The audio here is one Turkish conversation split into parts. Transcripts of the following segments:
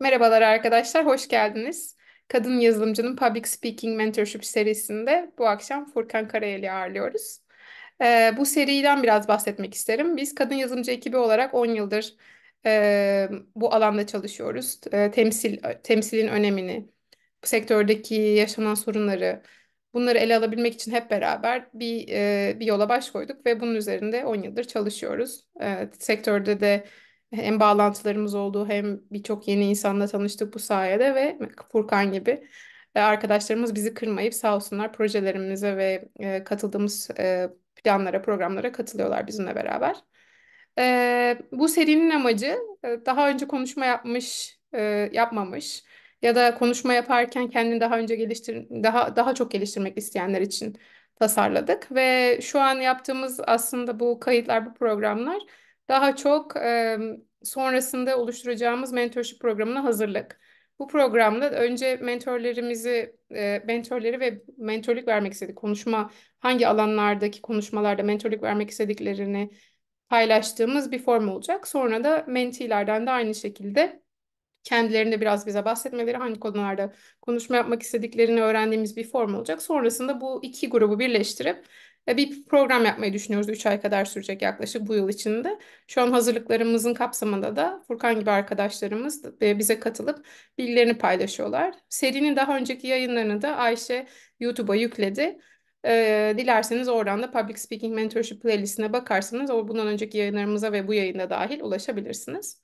Merhabalar arkadaşlar, hoş geldiniz. Kadın Yazılımcının Public Speaking Mentorship serisinde bu akşam Furkan Karayel'i ağırlıyoruz. Ee, bu seriden biraz bahsetmek isterim. Biz kadın yazılımcı ekibi olarak 10 yıldır e, bu alanda çalışıyoruz. E, temsil, e, temsilin önemini, bu sektördeki yaşanan sorunları, bunları ele alabilmek için hep beraber bir, e, bir yola baş koyduk ve bunun üzerinde 10 yıldır çalışıyoruz. E, sektörde de hem bağlantılarımız olduğu hem birçok yeni insanla tanıştık bu sayede ve Furkan gibi e, arkadaşlarımız bizi kırmayıp sağ olsunlar projelerimize ve e, katıldığımız e, planlara, programlara katılıyorlar bizimle beraber. E, bu serinin amacı e, daha önce konuşma yapmış, e, yapmamış ya da konuşma yaparken kendini daha önce geliştir daha daha çok geliştirmek isteyenler için tasarladık ve şu an yaptığımız aslında bu kayıtlar, bu programlar daha çok e, sonrasında oluşturacağımız mentorship programına hazırlık. Bu programda önce mentorlarımızı, e, mentorları ve mentorluk vermek istedik. Konuşma, hangi alanlardaki konuşmalarda mentorluk vermek istediklerini paylaştığımız bir form olacak. Sonra da mentilerden de aynı şekilde kendilerinde biraz bize bahsetmeleri, hangi konularda konuşma yapmak istediklerini öğrendiğimiz bir form olacak. Sonrasında bu iki grubu birleştirip bir program yapmayı düşünüyoruz. 3 ay kadar sürecek yaklaşık bu yıl içinde. Şu an hazırlıklarımızın kapsamında da Furkan gibi arkadaşlarımız bize katılıp bilgilerini paylaşıyorlar. Serinin daha önceki yayınlarını da Ayşe YouTube'a yükledi. Ee, dilerseniz oradan da Public Speaking Mentorship playlistine bakarsanız o bundan önceki yayınlarımıza ve bu yayında dahil ulaşabilirsiniz.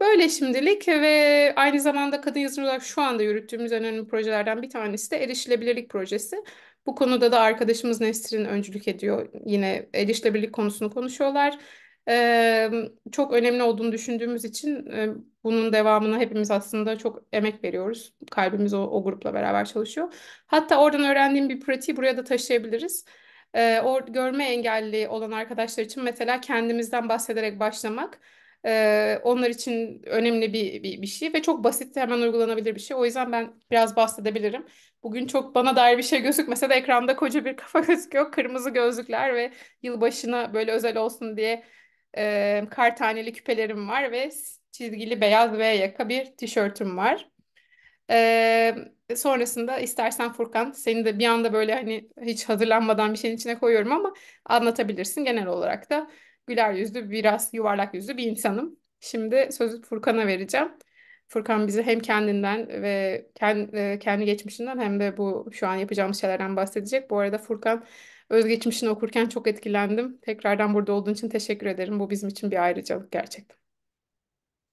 Böyle şimdilik ve aynı zamanda kadın yazılımcı şu anda yürüttüğümüz en önemli projelerden bir tanesi de erişilebilirlik projesi. Bu konuda da arkadaşımız Nesrin öncülük ediyor. Yine erişilebilirlik konusunu konuşuyorlar. Ee, çok önemli olduğunu düşündüğümüz için e, bunun devamına hepimiz aslında çok emek veriyoruz. Kalbimiz o, o grupla beraber çalışıyor. Hatta oradan öğrendiğim bir pratiği buraya da taşıyabiliriz. Ee, o görme engelli olan arkadaşlar için mesela kendimizden bahsederek başlamak onlar için önemli bir, bir, bir şey ve çok basit hemen uygulanabilir bir şey. O yüzden ben biraz bahsedebilirim. Bugün çok bana dair bir şey gözükmese de ekranda koca bir kafa gözüküyor. Kırmızı gözlükler ve yılbaşına böyle özel olsun diye e, kar taneli küpelerim var ve çizgili beyaz ve yaka bir tişörtüm var. Ee, sonrasında istersen Furkan seni de bir anda böyle hani hiç hazırlanmadan bir şeyin içine koyuyorum ama anlatabilirsin genel olarak da güler yüzlü, biraz yuvarlak yüzlü bir insanım. Şimdi sözü Furkan'a vereceğim. Furkan bize hem kendinden ve e, kendi, geçmişinden hem de bu şu an yapacağımız şeylerden bahsedecek. Bu arada Furkan özgeçmişini okurken çok etkilendim. Tekrardan burada olduğun için teşekkür ederim. Bu bizim için bir ayrıcalık gerçekten.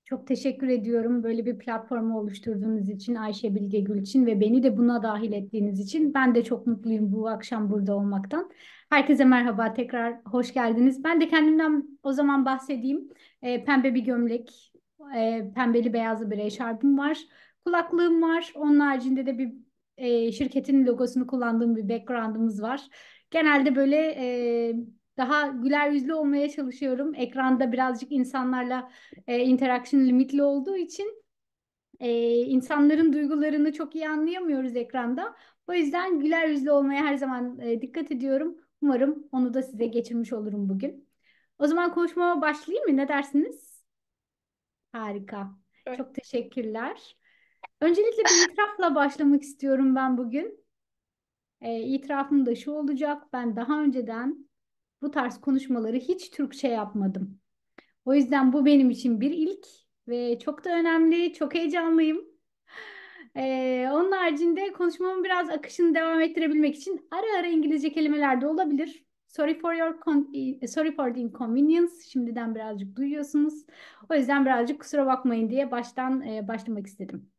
Çok teşekkür ediyorum böyle bir platformu oluşturduğunuz için Ayşe Bilge Gül için ve beni de buna dahil ettiğiniz için. Ben de çok mutluyum bu akşam burada olmaktan. Herkese merhaba, tekrar hoş geldiniz. Ben de kendimden o zaman bahsedeyim. E, pembe bir gömlek, e, pembeli beyazlı bir eşarpım var. Kulaklığım var. Onun haricinde de bir e, şirketin logosunu kullandığım bir background'ımız var. Genelde böyle e, daha güler yüzlü olmaya çalışıyorum. Ekranda birazcık insanlarla e, interaction limitli olduğu için e, insanların duygularını çok iyi anlayamıyoruz ekranda. O yüzden güler yüzlü olmaya her zaman e, dikkat ediyorum. Umarım onu da size geçirmiş olurum bugün. O zaman konuşmama başlayayım mı? Ne dersiniz? Harika. Evet. Çok teşekkürler. Öncelikle bir itirafla başlamak istiyorum ben bugün. E, itirafım da şu olacak. Ben daha önceden bu tarz konuşmaları hiç Türkçe yapmadım. O yüzden bu benim için bir ilk ve çok da önemli. Çok heyecanlıyım. Ee, onun haricinde konuşmamın biraz akışını devam ettirebilmek için ara ara İngilizce kelimeler de olabilir. Sorry for your sorry for the inconvenience. Şimdiden birazcık duyuyorsunuz. O yüzden birazcık kusura bakmayın diye baştan e, başlamak istedim.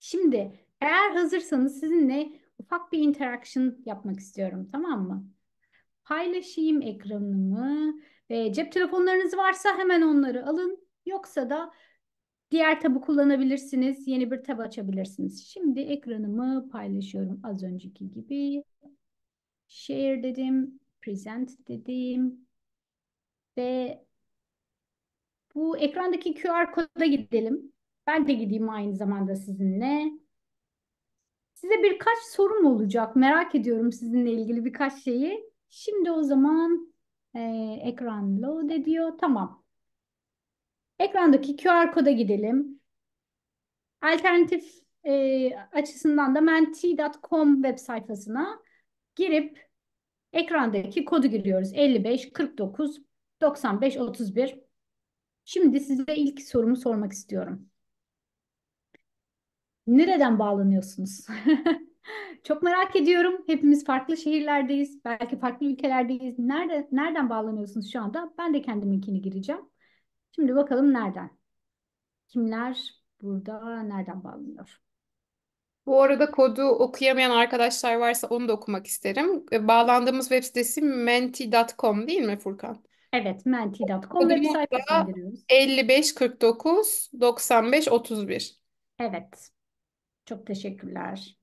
Şimdi eğer hazırsanız sizinle ufak bir interaction yapmak istiyorum, tamam mı? Paylaşayım ekranımı. E, cep telefonlarınız varsa hemen onları alın. Yoksa da Diğer tabı kullanabilirsiniz. Yeni bir tab açabilirsiniz. Şimdi ekranımı paylaşıyorum az önceki gibi. Share dedim, present dedim ve bu ekrandaki QR koda gidelim. Ben de gideyim aynı zamanda sizinle. Size birkaç sorum olacak. Merak ediyorum sizinle ilgili birkaç şeyi. Şimdi o zaman e, ekran load ediyor. Tamam. Ekrandaki QR koda gidelim. Alternatif e, açısından da menti.com web sayfasına girip ekrandaki kodu giriyoruz. 55 49 95 31. Şimdi size ilk sorumu sormak istiyorum. Nereden bağlanıyorsunuz? Çok merak ediyorum. Hepimiz farklı şehirlerdeyiz. Belki farklı ülkelerdeyiz. Nerede, nereden bağlanıyorsunuz şu anda? Ben de kendiminkini gireceğim. Şimdi bakalım nereden? Kimler burada nereden bağlanıyor? Bu arada kodu okuyamayan arkadaşlar varsa onu da okumak isterim. E, bağlandığımız web sitesi menti.com değil mi Furkan? Evet, menti.com ve bir sayfa indiriyoruz. 55 49 95 31. Evet. Çok teşekkürler.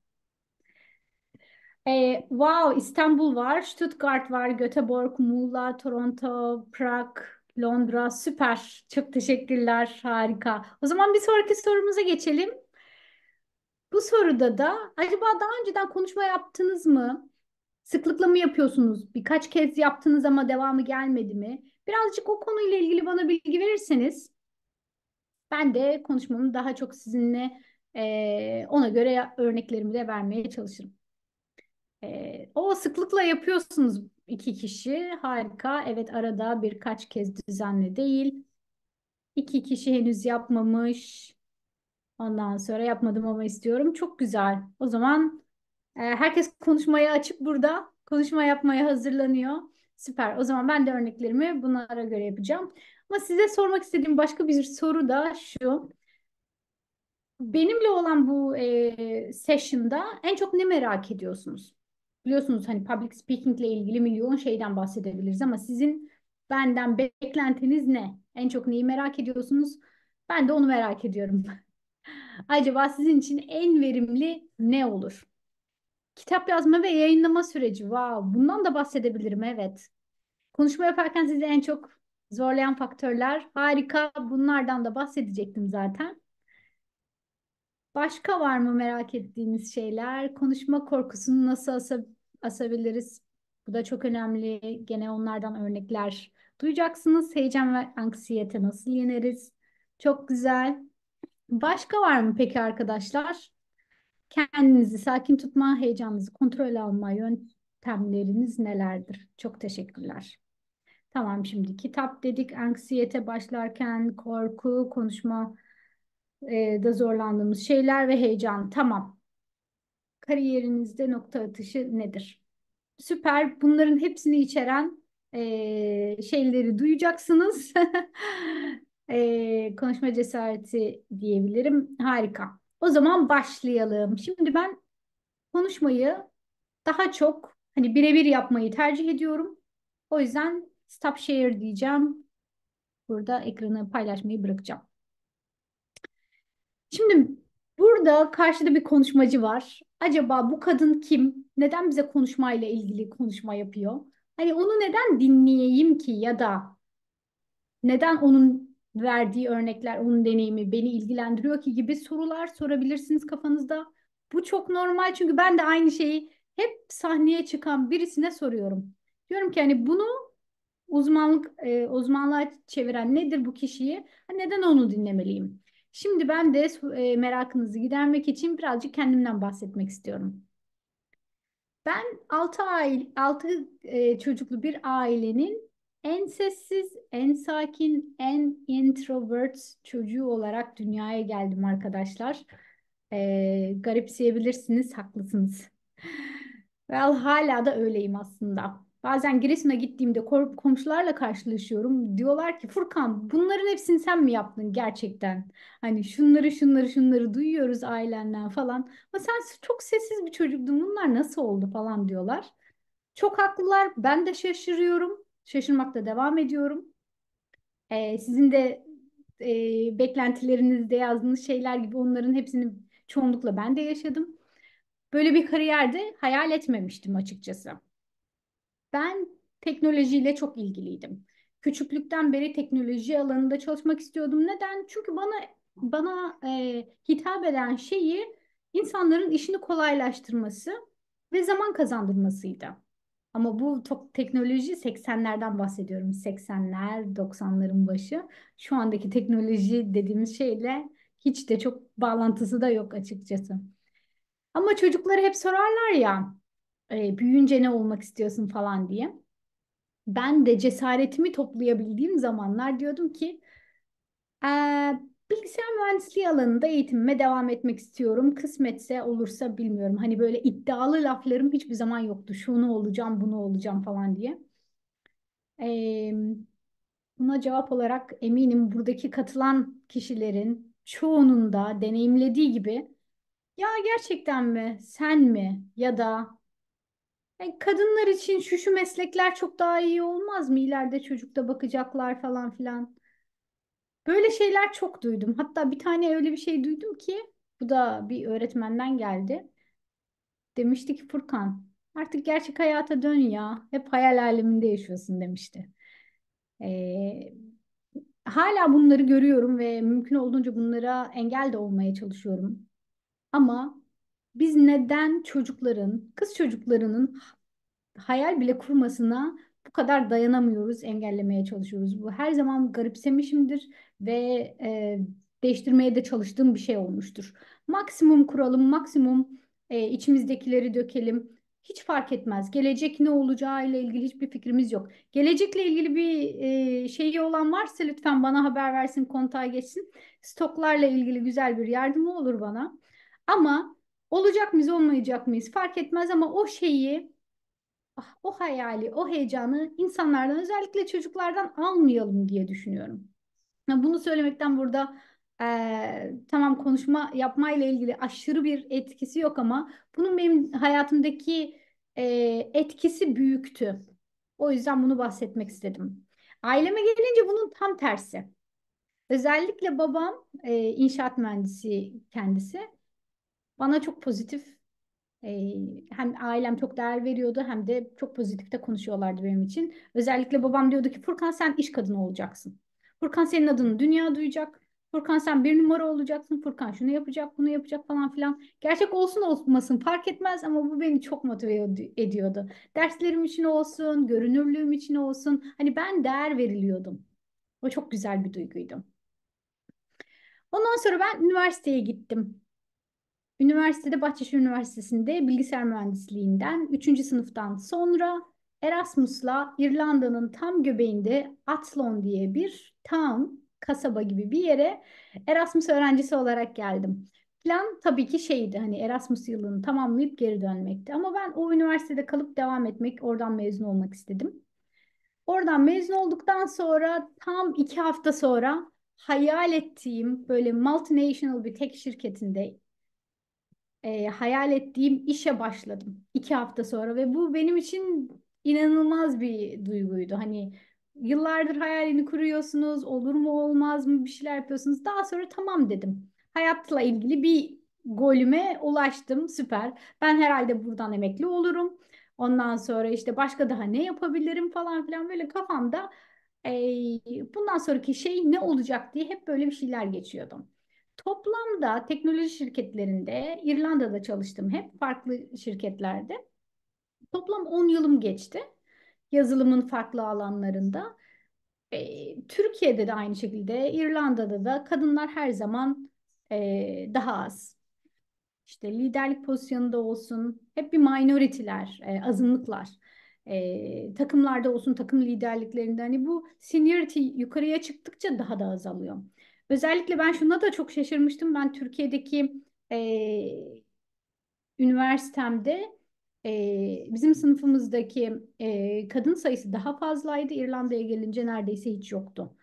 Ee, wow, İstanbul var, Stuttgart var, Göteborg, Muğla, Toronto, Prag, Londra süper. Çok teşekkürler. Harika. O zaman bir sonraki sorumuza geçelim. Bu soruda da acaba daha önceden konuşma yaptınız mı? Sıklıkla mı yapıyorsunuz? Birkaç kez yaptınız ama devamı gelmedi mi? Birazcık o konuyla ilgili bana bilgi verirseniz ben de konuşmamı daha çok sizinle e, ona göre örneklerimi de vermeye çalışırım. E, o sıklıkla yapıyorsunuz iki kişi harika. Evet arada birkaç kez düzenli değil. İki kişi henüz yapmamış. Ondan sonra yapmadım ama istiyorum. Çok güzel. O zaman e, herkes konuşmaya açık burada. Konuşma yapmaya hazırlanıyor. Süper. O zaman ben de örneklerimi bunlara göre yapacağım. Ama size sormak istediğim başka bir soru da şu. Benimle olan bu e, session'da en çok ne merak ediyorsunuz? biliyorsunuz hani public speaking ile ilgili milyon şeyden bahsedebiliriz ama sizin benden beklentiniz ne? En çok neyi merak ediyorsunuz? Ben de onu merak ediyorum. Acaba sizin için en verimli ne olur? Kitap yazma ve yayınlama süreci. Wow, bundan da bahsedebilirim evet. Konuşma yaparken sizi en çok zorlayan faktörler. Harika. Bunlardan da bahsedecektim zaten. Başka var mı merak ettiğiniz şeyler? Konuşma korkusunu nasıl asabiliriz? Bu da çok önemli. Gene onlardan örnekler duyacaksınız. Heyecan ve anksiyete nasıl yeneriz? Çok güzel. Başka var mı peki arkadaşlar? Kendinizi sakin tutma, heyecanınızı kontrol alma yöntemleriniz nelerdir? Çok teşekkürler. Tamam şimdi kitap dedik, anksiyete başlarken korku, konuşma e, da zorlandığımız şeyler ve heyecan. Tamam. Kariyerinizde nokta atışı nedir? Süper. Bunların hepsini içeren e, şeyleri duyacaksınız. e, konuşma cesareti diyebilirim. Harika. O zaman başlayalım. Şimdi ben konuşmayı daha çok hani birebir yapmayı tercih ediyorum. O yüzden stop share diyeceğim. Burada ekranı paylaşmayı bırakacağım. Şimdi burada karşıda bir konuşmacı var. Acaba bu kadın kim? Neden bize konuşmayla ilgili konuşma yapıyor? Hani onu neden dinleyeyim ki ya da neden onun verdiği örnekler, onun deneyimi beni ilgilendiriyor ki gibi sorular sorabilirsiniz kafanızda. Bu çok normal çünkü ben de aynı şeyi hep sahneye çıkan birisine soruyorum. Diyorum ki hani bunu uzmanlık e, uzmanlığa çeviren nedir bu kişiyi? Hani neden onu dinlemeliyim? Şimdi ben de e, merakınızı gidermek için birazcık kendimden bahsetmek istiyorum. Ben 6 aile, 6 e, çocuklu bir ailenin en sessiz, en sakin, en introvert çocuğu olarak dünyaya geldim arkadaşlar. E, garipseyebilirsiniz, haklısınız. Well, hala da öyleyim aslında. Bazen Giresun'a gittiğimde komşularla karşılaşıyorum. Diyorlar ki Furkan bunların hepsini sen mi yaptın gerçekten? Hani şunları şunları şunları duyuyoruz ailenden falan. Ama sen çok sessiz bir çocuktun bunlar nasıl oldu falan diyorlar. Çok haklılar ben de şaşırıyorum. Şaşırmakta devam ediyorum. Ee, sizin de e, beklentilerinizde yazdığınız şeyler gibi onların hepsini çoğunlukla ben de yaşadım. Böyle bir kariyerde hayal etmemiştim açıkçası. Ben teknolojiyle çok ilgiliydim. Küçüklükten beri teknoloji alanında çalışmak istiyordum. Neden? Çünkü bana bana e, hitap eden şeyi insanların işini kolaylaştırması ve zaman kazandırmasıydı. Ama bu teknoloji 80'lerden bahsediyorum. 80'ler, 90'ların başı. Şu andaki teknoloji dediğimiz şeyle hiç de çok bağlantısı da yok açıkçası. Ama çocuklara hep sorarlar ya e, büyüyünce ne olmak istiyorsun falan diye. Ben de cesaretimi toplayabildiğim zamanlar diyordum ki e, bilgisayar mühendisliği alanında eğitimime devam etmek istiyorum. Kısmetse olursa bilmiyorum. Hani böyle iddialı laflarım hiçbir zaman yoktu. Şunu olacağım, bunu olacağım falan diye. E, buna cevap olarak eminim buradaki katılan kişilerin çoğunun da deneyimlediği gibi ya gerçekten mi, sen mi ya da yani kadınlar için şu şu meslekler çok daha iyi olmaz mı? İleride çocukta bakacaklar falan filan. Böyle şeyler çok duydum. Hatta bir tane öyle bir şey duydum ki bu da bir öğretmenden geldi. Demişti ki Furkan artık gerçek hayata dön ya. Hep hayal aleminde yaşıyorsun demişti. Ee, hala bunları görüyorum ve mümkün olduğunca bunlara engel de olmaya çalışıyorum. Ama biz neden çocukların, kız çocuklarının hayal bile kurmasına bu kadar dayanamıyoruz, engellemeye çalışıyoruz. Bu her zaman garipsemişimdir ve e, değiştirmeye de çalıştığım bir şey olmuştur. Maksimum kuralım, maksimum e, içimizdekileri dökelim. Hiç fark etmez. Gelecek ne olacağı ile ilgili hiçbir fikrimiz yok. Gelecekle ilgili bir e, şeyi olan varsa lütfen bana haber versin, kontağa geçsin. Stoklarla ilgili güzel bir yardım olur bana. Ama Olacak mıyız, olmayacak mıyız fark etmez ama o şeyi, ah, o hayali, o heyecanı insanlardan özellikle çocuklardan almayalım diye düşünüyorum. Bunu söylemekten burada e, tamam konuşma yapmayla ilgili aşırı bir etkisi yok ama bunun benim hayatımdaki e, etkisi büyüktü. O yüzden bunu bahsetmek istedim. Aileme gelince bunun tam tersi. Özellikle babam e, inşaat mühendisi kendisi bana çok pozitif hem ailem çok değer veriyordu hem de çok pozitif de konuşuyorlardı benim için. Özellikle babam diyordu ki Furkan sen iş kadını olacaksın. Furkan senin adını dünya duyacak. Furkan sen bir numara olacaksın. Furkan şunu yapacak, bunu yapacak falan filan. Gerçek olsun olmasın fark etmez ama bu beni çok motive ediyordu. Derslerim için olsun, görünürlüğüm için olsun. Hani ben değer veriliyordum. O çok güzel bir duyguydu. Ondan sonra ben üniversiteye gittim. Üniversitede Bahçeşehir Üniversitesi'nde bilgisayar mühendisliğinden 3. sınıftan sonra Erasmus'la İrlanda'nın tam göbeğinde Athlone diye bir town, kasaba gibi bir yere Erasmus öğrencisi olarak geldim. Plan tabii ki şeydi hani Erasmus yılını tamamlayıp geri dönmekti. Ama ben o üniversitede kalıp devam etmek, oradan mezun olmak istedim. Oradan mezun olduktan sonra tam iki hafta sonra hayal ettiğim böyle multinational bir tek şirketinde e, hayal ettiğim işe başladım iki hafta sonra ve bu benim için inanılmaz bir duyguydu. Hani yıllardır hayalini kuruyorsunuz, olur mu olmaz mı bir şeyler yapıyorsunuz. Daha sonra tamam dedim. Hayatla ilgili bir golüme ulaştım süper. Ben herhalde buradan emekli olurum. Ondan sonra işte başka daha ne yapabilirim falan filan böyle kafamda e, bundan sonraki şey ne olacak diye hep böyle bir şeyler geçiyordum. Toplamda teknoloji şirketlerinde İrlanda'da çalıştım hep farklı şirketlerde. Toplam 10 yılım geçti yazılımın farklı alanlarında. E, Türkiye'de de aynı şekilde İrlanda'da da kadınlar her zaman e, daha az. İşte liderlik pozisyonunda olsun hep bir minority'ler, e, azınlıklar e, takımlarda olsun takım liderliklerinde hani bu seniority yukarıya çıktıkça daha da azalıyor. Özellikle ben şuna da çok şaşırmıştım. Ben Türkiye'deki e, üniversitemde e, bizim sınıfımızdaki e, kadın sayısı daha fazlaydı. İrlanda'ya gelince neredeyse hiç yoktu.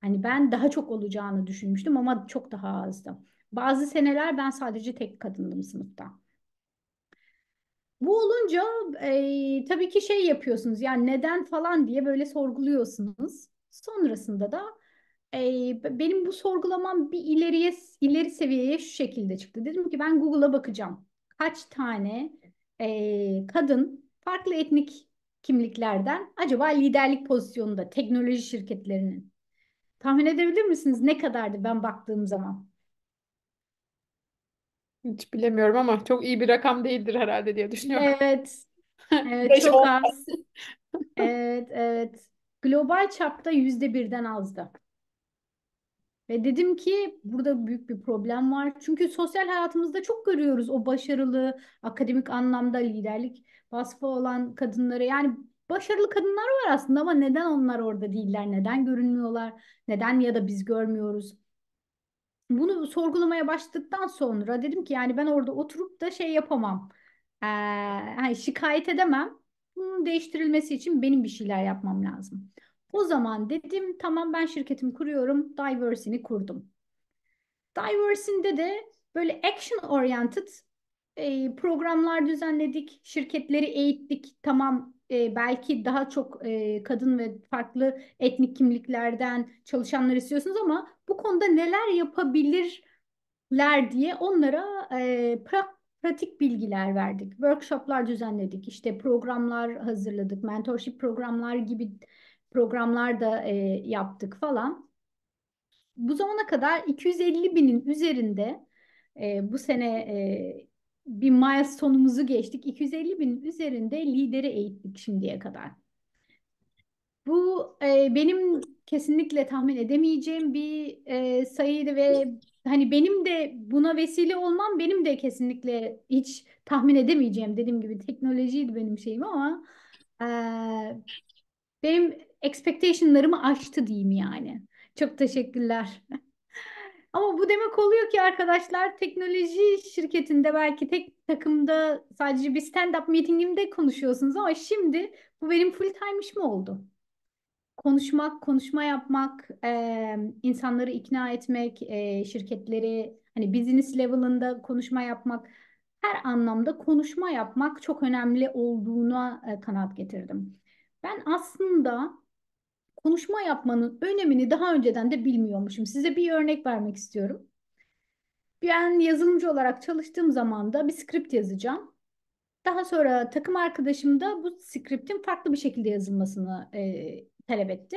Hani ben daha çok olacağını düşünmüştüm ama çok daha azdı. Bazı seneler ben sadece tek kadındım sınıfta. Bu olunca e, tabii ki şey yapıyorsunuz yani neden falan diye böyle sorguluyorsunuz. Sonrasında da ee, benim bu sorgulamam bir ileriye ileri seviyeye şu şekilde çıktı. Dedim ki ben Google'a bakacağım. Kaç tane e, kadın farklı etnik kimliklerden acaba liderlik pozisyonunda teknoloji şirketlerinin tahmin edebilir misiniz ne kadardı ben baktığım zaman? Hiç bilemiyorum ama çok iyi bir rakam değildir herhalde diye düşünüyorum. Evet. Evet çok az. evet evet. Global çapta yüzde birden azdı. Ve dedim ki burada büyük bir problem var. Çünkü sosyal hayatımızda çok görüyoruz o başarılı, akademik anlamda liderlik vasfı olan kadınları. Yani başarılı kadınlar var aslında ama neden onlar orada değiller? Neden görünmüyorlar? Neden ya da biz görmüyoruz? Bunu sorgulamaya başladıktan sonra dedim ki yani ben orada oturup da şey yapamam. Ee, yani şikayet edemem. Bunun değiştirilmesi için benim bir şeyler yapmam lazım. O zaman dedim tamam ben şirketimi kuruyorum. Diversity'ni kurdum. Diversity'nde de böyle action oriented e, programlar düzenledik. Şirketleri eğittik. Tamam e, belki daha çok e, kadın ve farklı etnik kimliklerden çalışanlar istiyorsunuz ama bu konuda neler yapabilirler diye onlara e, pra- pratik bilgiler verdik. Workshoplar düzenledik. İşte programlar hazırladık. Mentorship programlar gibi programlar da e, yaptık falan. Bu zamana kadar 250 binin üzerinde e, bu sene e, bir milestone'umuzu geçtik. 250 binin üzerinde lideri eğittik şimdiye kadar. Bu e, benim kesinlikle tahmin edemeyeceğim bir e, sayıydı ve hani benim de buna vesile olmam benim de kesinlikle hiç tahmin edemeyeceğim dediğim gibi teknolojiydi benim şeyim ama e, benim expectationlarımı aştı diyeyim yani. Çok teşekkürler. Ama bu demek oluyor ki arkadaşlar teknoloji şirketinde belki tek takımda sadece bir stand-up meetingimde konuşuyorsunuz ama şimdi bu benim full time işim oldu. Konuşmak, konuşma yapmak, e, insanları ikna etmek, e, şirketleri hani business level'ında konuşma yapmak her anlamda konuşma yapmak çok önemli olduğuna e, kanaat getirdim. Ben aslında konuşma yapmanın önemini daha önceden de bilmiyormuşum. Size bir örnek vermek istiyorum. Ben yazılımcı olarak çalıştığım zaman da bir script yazacağım. Daha sonra takım arkadaşım da bu scriptin farklı bir şekilde yazılmasını e, talep etti.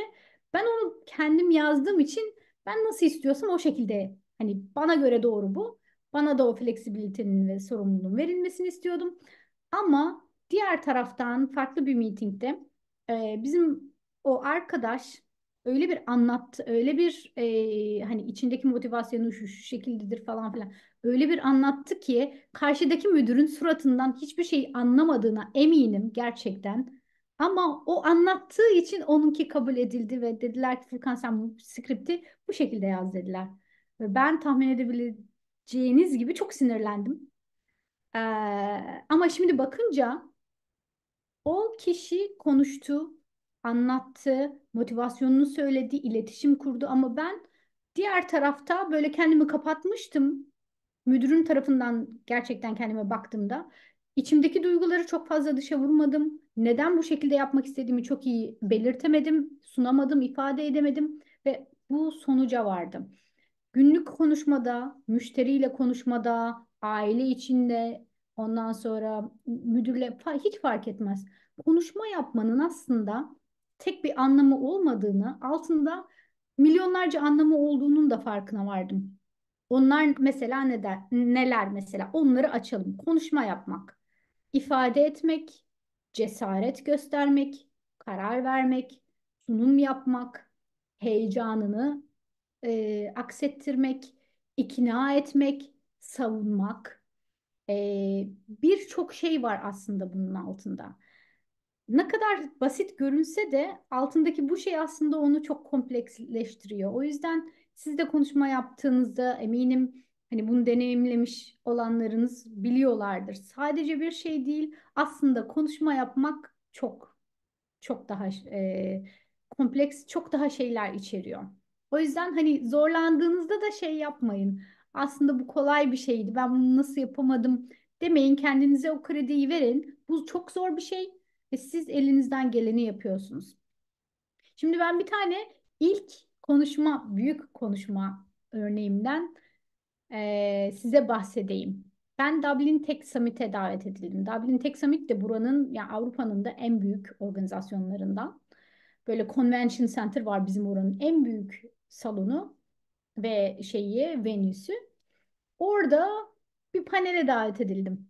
Ben onu kendim yazdığım için ben nasıl istiyorsam o şekilde hani bana göre doğru bu. Bana da o fleksibilitenin ve sorumluluğun verilmesini istiyordum. Ama diğer taraftan farklı bir meetingde e, bizim o arkadaş öyle bir anlattı, öyle bir e, hani içindeki motivasyonu şu, şu şekildedir falan filan. Öyle bir anlattı ki karşıdaki müdürün suratından hiçbir şey anlamadığına eminim gerçekten. Ama o anlattığı için onunki kabul edildi ve dediler ki Furkan sen bu skripti bu şekilde yaz dediler. Ve ben tahmin edebileceğiniz gibi çok sinirlendim. Ee, ama şimdi bakınca o kişi konuştu anlattı, motivasyonunu söyledi, iletişim kurdu ama ben diğer tarafta böyle kendimi kapatmıştım. Müdürün tarafından gerçekten kendime baktığımda içimdeki duyguları çok fazla dışa vurmadım. Neden bu şekilde yapmak istediğimi çok iyi belirtemedim, sunamadım, ifade edemedim ve bu sonuca vardım. Günlük konuşmada, müşteriyle konuşmada, aile içinde, ondan sonra müdürle hiç fark etmez. Konuşma yapmanın aslında tek bir anlamı olmadığını, altında milyonlarca anlamı olduğunun da farkına vardım. Onlar mesela ne der, neler mesela onları açalım. Konuşma yapmak, ifade etmek, cesaret göstermek, karar vermek, sunum yapmak, heyecanını e, aksettirmek, ikna etmek, savunmak. E, Birçok şey var aslında bunun altında ne kadar basit görünse de altındaki bu şey aslında onu çok kompleksleştiriyor. O yüzden siz de konuşma yaptığınızda eminim hani bunu deneyimlemiş olanlarınız biliyorlardır. Sadece bir şey değil aslında konuşma yapmak çok çok daha e, kompleks çok daha şeyler içeriyor. O yüzden hani zorlandığınızda da şey yapmayın. Aslında bu kolay bir şeydi. Ben bunu nasıl yapamadım demeyin. Kendinize o krediyi verin. Bu çok zor bir şey ve siz elinizden geleni yapıyorsunuz. Şimdi ben bir tane ilk konuşma, büyük konuşma örneğimden e, size bahsedeyim. Ben Dublin Tech Summit'e davet edildim. Dublin Tech Summit de buranın, yani Avrupa'nın da en büyük organizasyonlarından. Böyle Convention Center var bizim buranın en büyük salonu ve şeyi, venüsü. Orada bir panele davet edildim.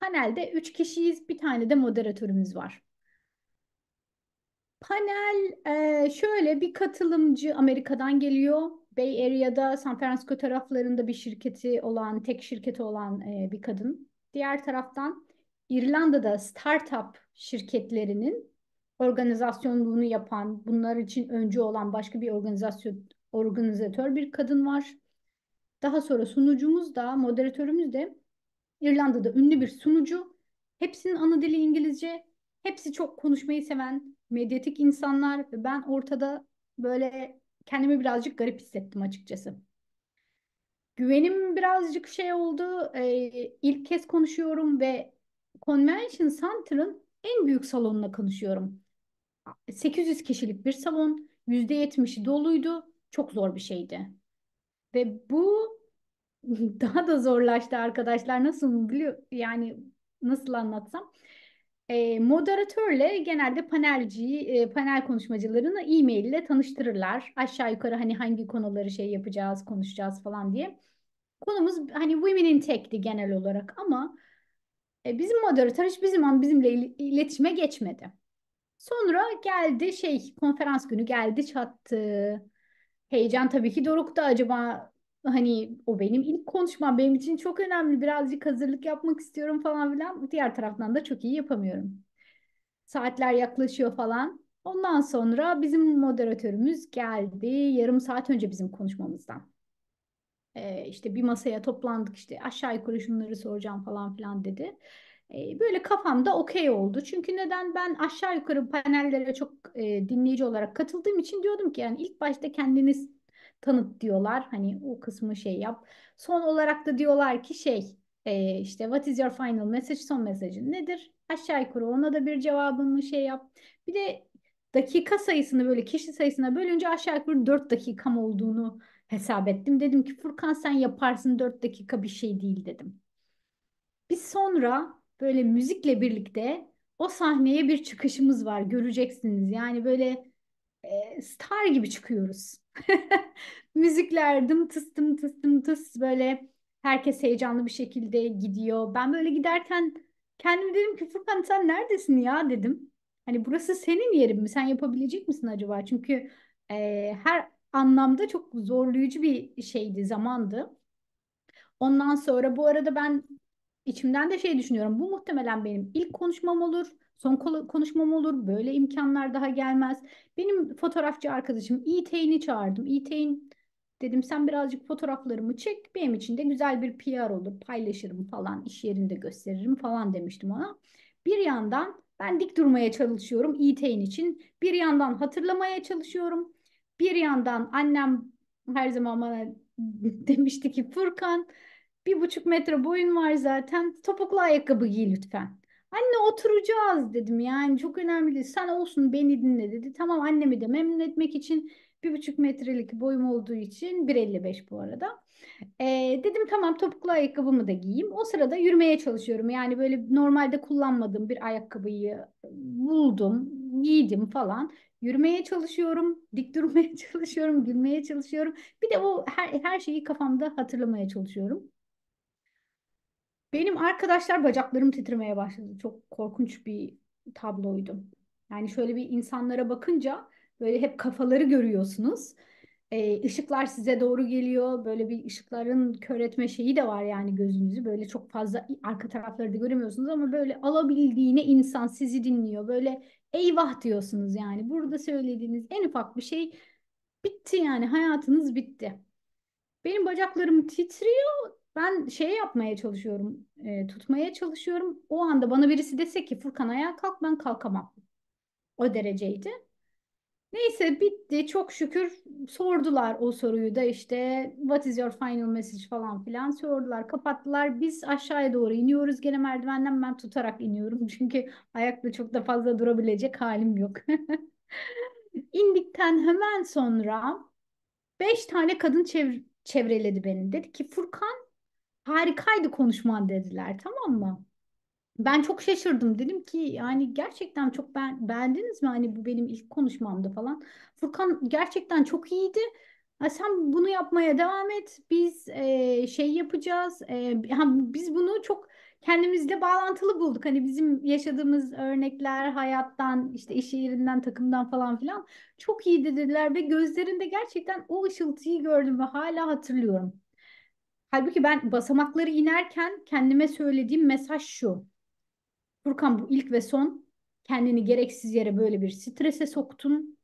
Panelde 3 kişiyiz, bir tane de moderatörümüz var. Panel e, şöyle bir katılımcı Amerika'dan geliyor. Bay Area'da San Francisco taraflarında bir şirketi olan, tek şirketi olan e, bir kadın. Diğer taraftan İrlanda'da startup şirketlerinin organizasyonluğunu yapan, bunlar için öncü olan başka bir organizasyon organizatör bir kadın var. Daha sonra sunucumuz da, moderatörümüz de İrlanda'da ünlü bir sunucu. Hepsinin ana dili İngilizce. Hepsi çok konuşmayı seven, medyatik insanlar ve ben ortada böyle kendimi birazcık garip hissettim açıkçası. Güvenim birazcık şey oldu. E, ilk kez konuşuyorum ve Convention Center'ın en büyük salonuna konuşuyorum. 800 kişilik bir salon, %70'i doluydu. Çok zor bir şeydi. Ve bu daha da zorlaştı arkadaşlar. Nasıl biliyor yani nasıl anlatsam? E, moderatörle genelde panelciyi, e, panel konuşmacılarını e-mail ile tanıştırırlar. Aşağı yukarı hani hangi konuları şey yapacağız, konuşacağız falan diye. Konumuz hani Women in Tech'ti genel olarak ama e, bizim moderatör hiç bizim an bizimle iletişime geçmedi. Sonra geldi şey konferans günü geldi çattı. Heyecan tabii ki dorukta acaba hani o benim ilk konuşmam benim için çok önemli birazcık hazırlık yapmak istiyorum falan filan diğer taraftan da çok iyi yapamıyorum. Saatler yaklaşıyor falan. Ondan sonra bizim moderatörümüz geldi yarım saat önce bizim konuşmamızdan. Ee, işte bir masaya toplandık işte aşağı yukarı şunları soracağım falan filan dedi. Ee, böyle kafamda okey oldu. Çünkü neden ben aşağı yukarı panellere çok e, dinleyici olarak katıldığım için diyordum ki yani ilk başta kendiniz tanıt diyorlar. Hani o kısmı şey yap. Son olarak da diyorlar ki şey e, işte what is your final message son mesajın nedir? Aşağı yukarı ona da bir cevabını şey yap. Bir de dakika sayısını böyle kişi sayısına bölünce aşağı yukarı 4 dakikam olduğunu hesap ettim. Dedim ki Furkan sen yaparsın 4 dakika bir şey değil dedim. Bir sonra böyle müzikle birlikte o sahneye bir çıkışımız var göreceksiniz. Yani böyle e, star gibi çıkıyoruz. Müzikler dım tıs dım tıs dım tıs böyle herkes heyecanlı bir şekilde gidiyor. Ben böyle giderken kendime dedim ki Furkan sen neredesin ya dedim. Hani burası senin yerin mi? Sen yapabilecek misin acaba? Çünkü e, her anlamda çok zorlayıcı bir şeydi, zamandı. Ondan sonra bu arada ben içimden de şey düşünüyorum. Bu muhtemelen benim ilk konuşmam olur son konuşmam olur. Böyle imkanlar daha gelmez. Benim fotoğrafçı arkadaşım İteyni e çağırdım. İteyn e dedim sen birazcık fotoğraflarımı çek. Benim için de güzel bir PR olur. Paylaşırım falan. iş yerinde gösteririm falan demiştim ona. Bir yandan ben dik durmaya çalışıyorum İteyn e için. Bir yandan hatırlamaya çalışıyorum. Bir yandan annem her zaman bana demişti ki Furkan bir buçuk metre boyun var zaten. Topuklu ayakkabı giy lütfen. Anne oturacağız dedim yani çok önemli değil. Sen olsun beni dinle dedi. Tamam annemi de memnun etmek için bir buçuk metrelik boyum olduğu için 1.55 bu arada. Ee, dedim tamam topuklu ayakkabımı da giyeyim. O sırada yürümeye çalışıyorum. Yani böyle normalde kullanmadığım bir ayakkabıyı buldum, giydim falan. Yürümeye çalışıyorum, dik durmaya çalışıyorum, gülmeye çalışıyorum. Bir de o her, her şeyi kafamda hatırlamaya çalışıyorum. Benim arkadaşlar bacaklarım titremeye başladı. Çok korkunç bir tabloydu. Yani şöyle bir insanlara bakınca böyle hep kafaları görüyorsunuz. Ee, ışıklar size doğru geliyor. Böyle bir ışıkların kör etme şeyi de var yani gözünüzü. Böyle çok fazla arka tarafları da göremiyorsunuz ama böyle alabildiğine insan sizi dinliyor. Böyle eyvah diyorsunuz yani. Burada söylediğiniz en ufak bir şey bitti yani hayatınız bitti. Benim bacaklarım titriyor ben şey yapmaya çalışıyorum, e, tutmaya çalışıyorum. O anda bana birisi dese ki Furkan ayağa kalk ben kalkamam. O dereceydi. Neyse bitti çok şükür sordular o soruyu da işte what is your final message falan filan sordular kapattılar. Biz aşağıya doğru iniyoruz gene merdivenden ben tutarak iniyorum çünkü ayakta çok da fazla durabilecek halim yok. İndikten hemen sonra beş tane kadın çev çevreledi beni. Dedi ki Furkan harikaydı konuşman dediler tamam mı? Ben çok şaşırdım dedim ki yani gerçekten çok ben beğendiniz mi hani bu benim ilk konuşmamda falan. Furkan gerçekten çok iyiydi. Ha, sen bunu yapmaya devam et. Biz e, şey yapacağız. E, ha, biz bunu çok kendimizle bağlantılı bulduk. Hani bizim yaşadığımız örnekler hayattan işte iş yerinden takımdan falan filan çok iyi dediler ve gözlerinde gerçekten o ışıltıyı gördüm ve hala hatırlıyorum. Halbuki ben basamakları inerken kendime söylediğim mesaj şu. Furkan bu ilk ve son kendini gereksiz yere böyle bir strese soktun.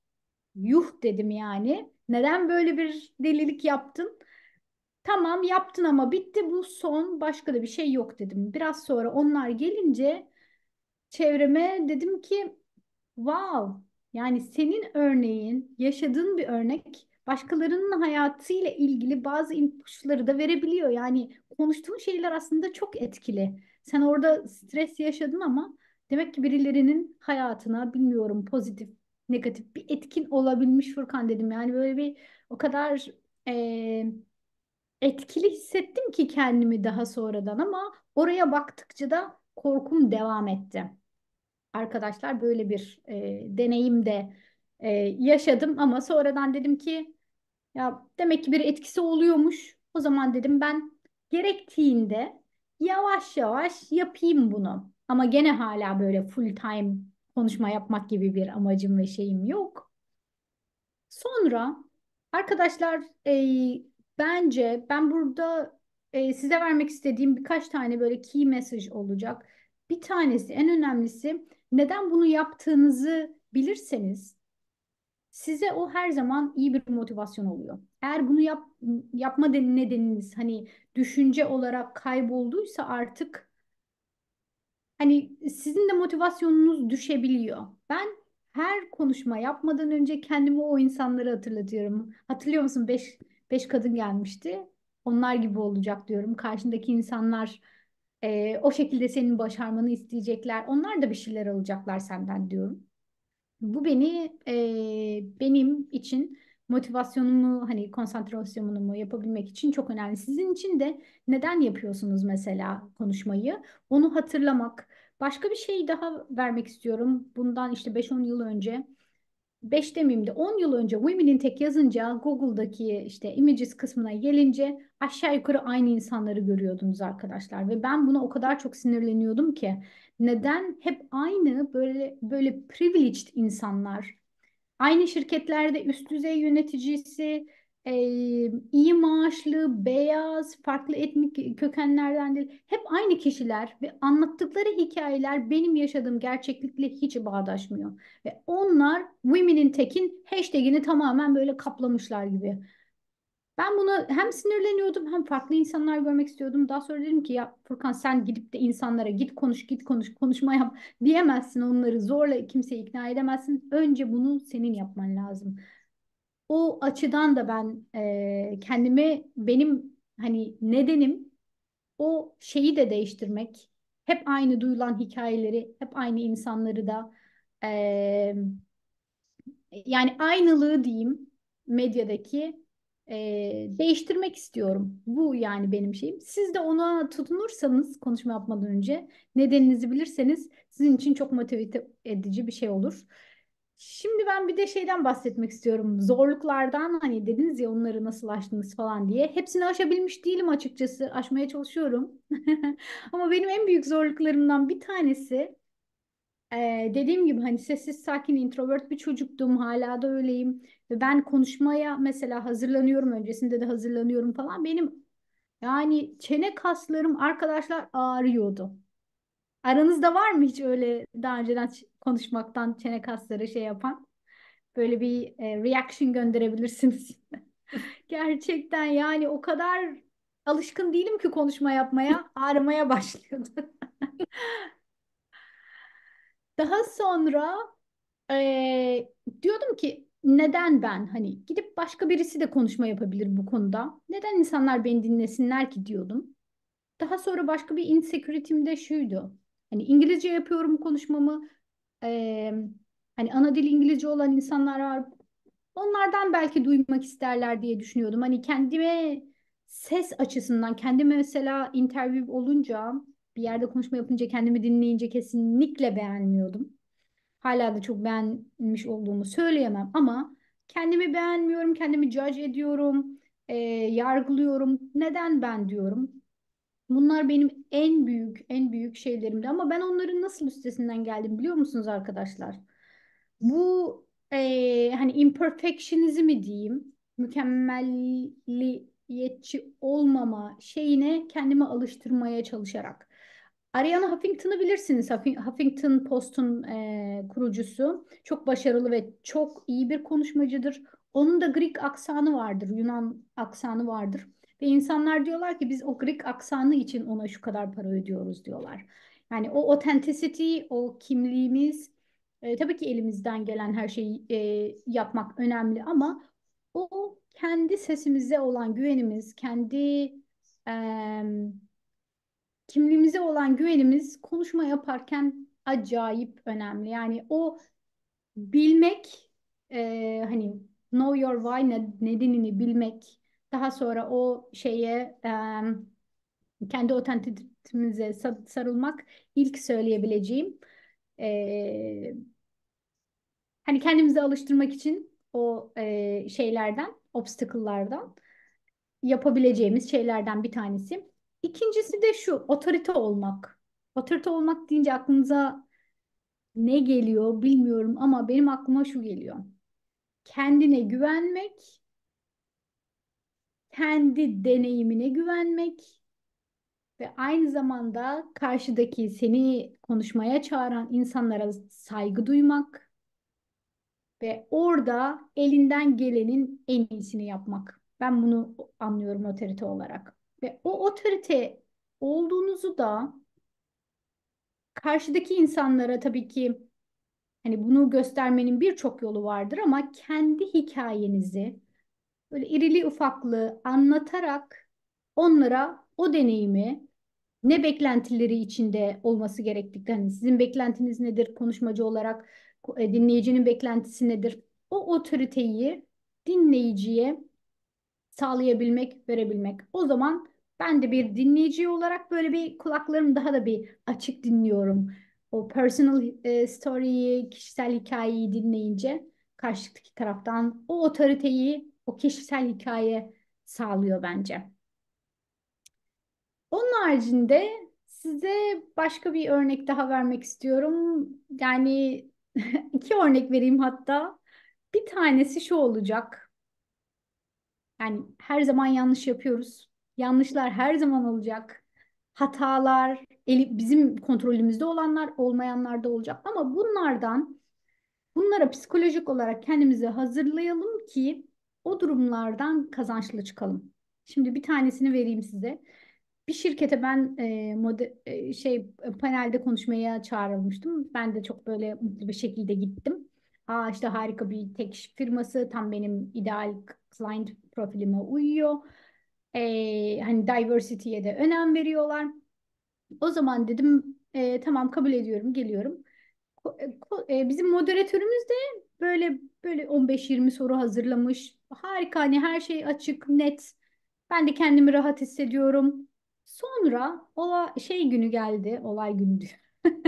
Yuh dedim yani. Neden böyle bir delilik yaptın? Tamam yaptın ama bitti bu son başka da bir şey yok dedim. Biraz sonra onlar gelince çevreme dedim ki wow yani senin örneğin yaşadığın bir örnek başkalarının hayatıyla ilgili bazı impulsları da verebiliyor. Yani konuştuğun şeyler aslında çok etkili. Sen orada stres yaşadın ama demek ki birilerinin hayatına bilmiyorum pozitif, negatif bir etkin olabilmiş Furkan dedim. Yani böyle bir o kadar e, etkili hissettim ki kendimi daha sonradan ama oraya baktıkça da korkum devam etti. Arkadaşlar böyle bir e, deneyim de e, yaşadım ama sonradan dedim ki ya demek ki bir etkisi oluyormuş. O zaman dedim ben gerektiğinde yavaş yavaş yapayım bunu. Ama gene hala böyle full time konuşma yapmak gibi bir amacım ve şeyim yok. Sonra arkadaşlar e, bence ben burada e, size vermek istediğim birkaç tane böyle key message olacak. Bir tanesi en önemlisi neden bunu yaptığınızı bilirseniz size o her zaman iyi bir motivasyon oluyor. Eğer bunu yap, yapma nedeniniz hani düşünce olarak kaybolduysa artık hani sizin de motivasyonunuz düşebiliyor. Ben her konuşma yapmadan önce kendimi o insanları hatırlatıyorum. Hatırlıyor musun? Beş, beş kadın gelmişti. Onlar gibi olacak diyorum. Karşındaki insanlar e, o şekilde senin başarmanı isteyecekler. Onlar da bir şeyler alacaklar senden diyorum. Bu beni e, benim için motivasyonumu hani konsantrasyonumu yapabilmek için çok önemli. Sizin için de neden yapıyorsunuz mesela konuşmayı? Onu hatırlamak. Başka bir şey daha vermek istiyorum. Bundan işte 5-10 yıl önce 5 demeyeyim de 10 yıl önce Women in Tech yazınca Google'daki işte images kısmına gelince aşağı yukarı aynı insanları görüyordunuz arkadaşlar. Ve ben buna o kadar çok sinirleniyordum ki neden hep aynı böyle böyle privileged insanlar, aynı şirketlerde üst düzey yöneticisi, e, iyi maaşlı, beyaz, farklı etnik kökenlerden değil, hep aynı kişiler ve anlattıkları hikayeler benim yaşadığım gerçeklikle hiç bağdaşmıyor. Ve onlar Women in Tech'in hashtagini tamamen böyle kaplamışlar gibi. Ben buna hem sinirleniyordum hem farklı insanlar görmek istiyordum. Daha sonra dedim ki ya Furkan sen gidip de insanlara git konuş git konuş konuşma yap diyemezsin onları zorla kimseyi ikna edemezsin. Önce bunu senin yapman lazım. O açıdan da ben e, kendimi benim hani nedenim o şeyi de değiştirmek. Hep aynı duyulan hikayeleri, hep aynı insanları da e, yani aynılığı diyeyim medyadaki e, değiştirmek istiyorum. Bu yani benim şeyim. Siz de ona tutunursanız konuşma yapmadan önce nedeninizi bilirseniz sizin için çok motive edici bir şey olur. Şimdi ben bir de şeyden bahsetmek istiyorum. Zorluklardan hani dediniz ya onları nasıl aştınız falan diye. Hepsini aşabilmiş değilim açıkçası. Aşmaya çalışıyorum. Ama benim en büyük zorluklarımdan bir tanesi ee, dediğim gibi hani sessiz sakin introvert bir çocuktum hala da öyleyim ve ben konuşmaya mesela hazırlanıyorum öncesinde de hazırlanıyorum falan benim yani çene kaslarım arkadaşlar ağrıyordu. Aranızda var mı hiç öyle daha önceden konuşmaktan çene kasları şey yapan? Böyle bir e, reaction gönderebilirsiniz. Gerçekten yani o kadar alışkın değilim ki konuşma yapmaya, ağrımaya başlıyordu. Daha sonra e, diyordum ki neden ben hani gidip başka birisi de konuşma yapabilir bu konuda. Neden insanlar beni dinlesinler ki diyordum. Daha sonra başka bir insecurity'm de şuydu. Hani İngilizce yapıyorum konuşmamı. E, hani ana dil İngilizce olan insanlar var. Onlardan belki duymak isterler diye düşünüyordum. Hani kendime ses açısından kendi mesela interview olunca bir yerde konuşma yapınca kendimi dinleyince kesinlikle beğenmiyordum. Hala da çok beğenmiş olduğumu söyleyemem ama kendimi beğenmiyorum, kendimi judge ediyorum, e, yargılıyorum. Neden ben diyorum? Bunlar benim en büyük, en büyük şeylerimdi ama ben onların nasıl üstesinden geldim biliyor musunuz arkadaşlar? Bu e, hani imperfectionizmi diyeyim, mükemmelli olmama şeyine kendimi alıştırmaya çalışarak. Ariana Huffington'ı bilirsiniz. Huffington Post'un e, kurucusu. Çok başarılı ve çok iyi bir konuşmacıdır. Onun da Greek aksanı vardır, Yunan aksanı vardır. Ve insanlar diyorlar ki biz o Greek aksanı için ona şu kadar para ödüyoruz diyorlar. Yani o authenticity, o kimliğimiz, e, tabii ki elimizden gelen her şeyi e, yapmak önemli ama o kendi sesimize olan güvenimiz, kendi... E, kimliğimize olan güvenimiz konuşma yaparken acayip önemli. Yani o bilmek e, hani know your why nedenini bilmek daha sonra o şeye e, kendi otantitimize sarılmak ilk söyleyebileceğim e, hani kendimizi alıştırmak için o e, şeylerden obstacle'lardan yapabileceğimiz şeylerden bir tanesi. İkincisi de şu otorite olmak. Otorite olmak deyince aklınıza ne geliyor bilmiyorum ama benim aklıma şu geliyor. Kendine güvenmek, kendi deneyimine güvenmek ve aynı zamanda karşıdaki seni konuşmaya çağıran insanlara saygı duymak ve orada elinden gelenin en iyisini yapmak. Ben bunu anlıyorum otorite olarak. Ve o otorite olduğunuzu da karşıdaki insanlara tabii ki hani bunu göstermenin birçok yolu vardır ama kendi hikayenizi böyle irili ufaklı anlatarak onlara o deneyimi ne beklentileri içinde olması gerektiklerini, hani sizin beklentiniz nedir konuşmacı olarak, e, dinleyicinin beklentisi nedir? O otoriteyi dinleyiciye sağlayabilmek, verebilmek. O zaman ben de bir dinleyici olarak böyle bir kulaklarım daha da bir açık dinliyorum. O personal e, story'yi, kişisel hikayeyi dinleyince karşıdaki taraftan o otoriteyi, o kişisel hikaye sağlıyor bence. Onun haricinde size başka bir örnek daha vermek istiyorum. Yani iki örnek vereyim hatta. Bir tanesi şu olacak yani her zaman yanlış yapıyoruz. Yanlışlar her zaman olacak. Hatalar eli, bizim kontrolümüzde olanlar olmayanlar da olacak. Ama bunlardan bunlara psikolojik olarak kendimizi hazırlayalım ki o durumlardan kazançlı çıkalım. Şimdi bir tanesini vereyim size. Bir şirkete ben e, mode, e, şey e, panelde konuşmaya çağrılmıştım. Ben de çok böyle mutlu bir şekilde gittim. Aa işte harika bir tek firması tam benim ideal client profilime uyuyor. Ee, hani diversity'ye de önem veriyorlar. O zaman dedim e, tamam kabul ediyorum geliyorum. E, e, bizim moderatörümüz de böyle böyle 15-20 soru hazırlamış. Harika hani her şey açık, net. Ben de kendimi rahat hissediyorum. Sonra ola şey günü geldi, olay günü.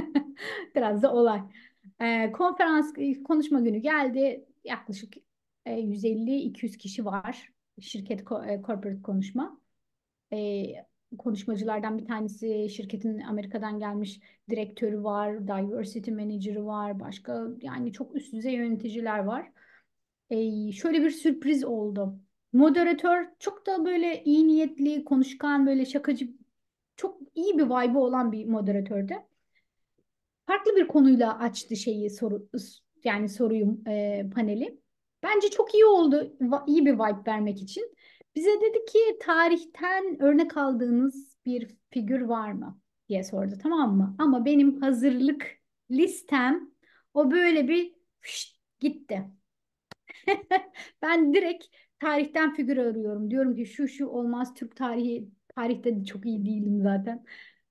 Biraz da olay. Ee, e, konferans konuşma günü geldi. Yaklaşık e, 150-200 kişi var şirket e, corporate konuşma. E, konuşmacılardan bir tanesi şirketin Amerika'dan gelmiş direktörü var, diversity manager'ı var, başka yani çok üst düzey yöneticiler var. E, şöyle bir sürpriz oldu. Moderatör çok da böyle iyi niyetli, konuşkan, böyle şakacı, çok iyi bir vibe olan bir moderatördü farklı bir konuyla açtı şeyi soru yani soruyu e, paneli. Bence çok iyi oldu. iyi bir vibe vermek için. Bize dedi ki tarihten örnek aldığınız bir figür var mı diye sordu tamam mı? Ama benim hazırlık listem o böyle bir fışt, gitti. ben direkt tarihten figür arıyorum. Diyorum ki şu şu olmaz Türk tarihi tarihte de çok iyi değilim zaten.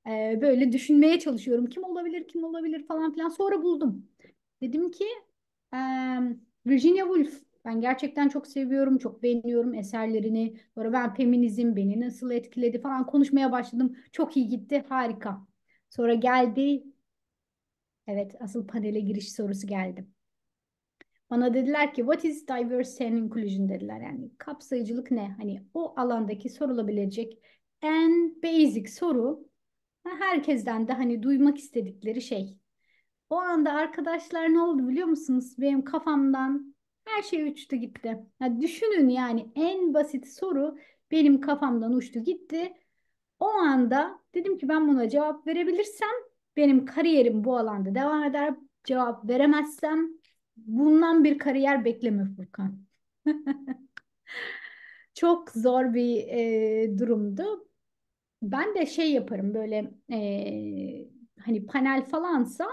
E, böyle düşünmeye çalışıyorum. Kim olabilir, kim olabilir falan filan. Sonra buldum. Dedim ki e, Virginia Woolf. Ben gerçekten çok seviyorum, çok beğeniyorum eserlerini. Sonra ben feminizm beni nasıl etkiledi falan konuşmaya başladım. Çok iyi gitti, harika. Sonra geldi, evet asıl panele giriş sorusu geldi. Bana dediler ki what is diversity and inclusion dediler. Yani kapsayıcılık ne? Hani o alandaki sorulabilecek en basic soru herkesten de hani duymak istedikleri şey. O anda arkadaşlar ne oldu biliyor musunuz? Benim kafamdan her şey uçtu gitti. Ya düşünün yani en basit soru benim kafamdan uçtu gitti. O anda dedim ki ben buna cevap verebilirsem benim kariyerim bu alanda devam eder. Cevap veremezsem bundan bir kariyer bekleme Furkan. Çok zor bir e, durumdu ben de şey yaparım böyle e, hani panel falansa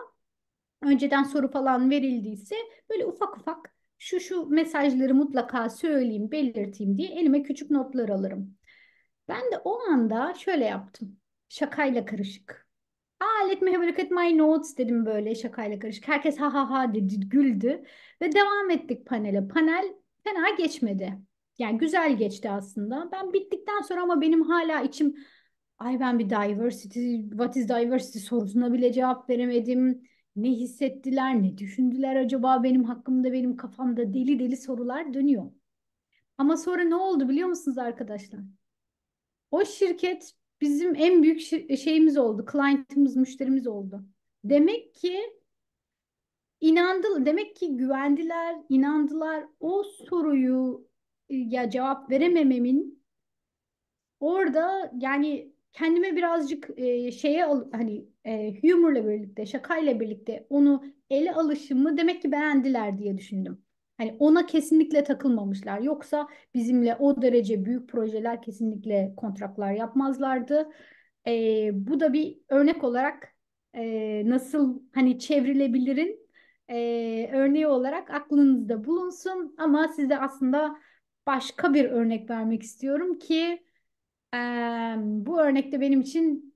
önceden soru falan verildiyse böyle ufak ufak şu şu mesajları mutlaka söyleyeyim, belirteyim diye elime küçük notlar alırım. Ben de o anda şöyle yaptım. Şakayla karışık. Aa let me have a look at my notes dedim böyle şakayla karışık. Herkes ha ha ha dedi, güldü. Ve devam ettik panele. Panel fena geçmedi. Yani güzel geçti aslında. Ben bittikten sonra ama benim hala içim Ay ben bir diversity, what is diversity sorusuna bile cevap veremedim. Ne hissettiler, ne düşündüler acaba benim hakkımda, benim kafamda deli deli sorular dönüyor. Ama sonra ne oldu biliyor musunuz arkadaşlar? O şirket bizim en büyük şeyimiz oldu. Client'ımız, müşterimiz oldu. Demek ki inandı, demek ki güvendiler, inandılar. O soruyu ya cevap veremememin orada yani kendime birazcık e, şeye hani e, humorla birlikte, şakayla birlikte onu ele alışımı demek ki beğendiler diye düşündüm. Hani ona kesinlikle takılmamışlar. Yoksa bizimle o derece büyük projeler kesinlikle kontraklar yapmazlardı. E, bu da bir örnek olarak e, nasıl hani çevrilebilirin e, örneği olarak aklınızda bulunsun. Ama size aslında başka bir örnek vermek istiyorum ki bu örnekte benim için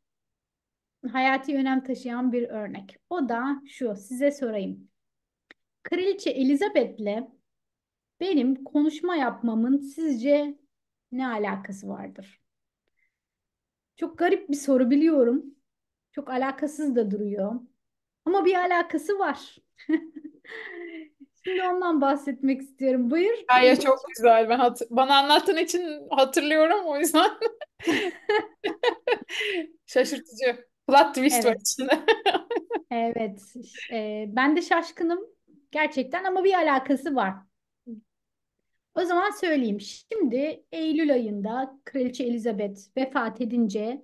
hayati önem taşıyan bir örnek. O da şu, size sorayım. Kraliçe Elizabeth'le benim konuşma yapmamın sizce ne alakası vardır? Çok garip bir soru biliyorum. Çok alakasız da duruyor. Ama bir alakası var. Şimdi ondan bahsetmek istiyorum. Buyur. Ya, çok güzel. Ben hat- bana anlattığın için hatırlıyorum o yüzden. Şaşırtıcı. Plot twist evet. var içinde. evet. Ee, ben de şaşkınım gerçekten ama bir alakası var. O zaman söyleyeyim. Şimdi Eylül ayında Kraliçe Elizabeth vefat edince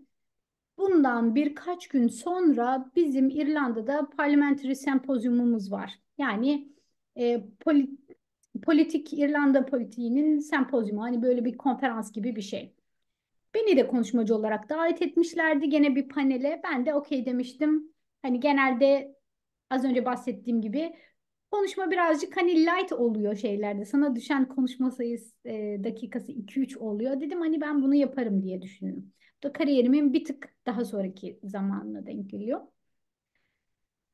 bundan birkaç gün sonra bizim İrlanda'da parlamentary sempozyumumuz var. Yani e, ee, politik politik İrlanda politiğinin sempozyumu hani böyle bir konferans gibi bir şey. Beni de konuşmacı olarak davet etmişlerdi gene bir panele. Ben de okey demiştim. Hani genelde az önce bahsettiğim gibi konuşma birazcık hani light oluyor şeylerde. Sana düşen konuşma sayısı e, dakikası 2-3 oluyor. Dedim hani ben bunu yaparım diye düşündüm. Bu da kariyerimin bir tık daha sonraki zamanına denk geliyor.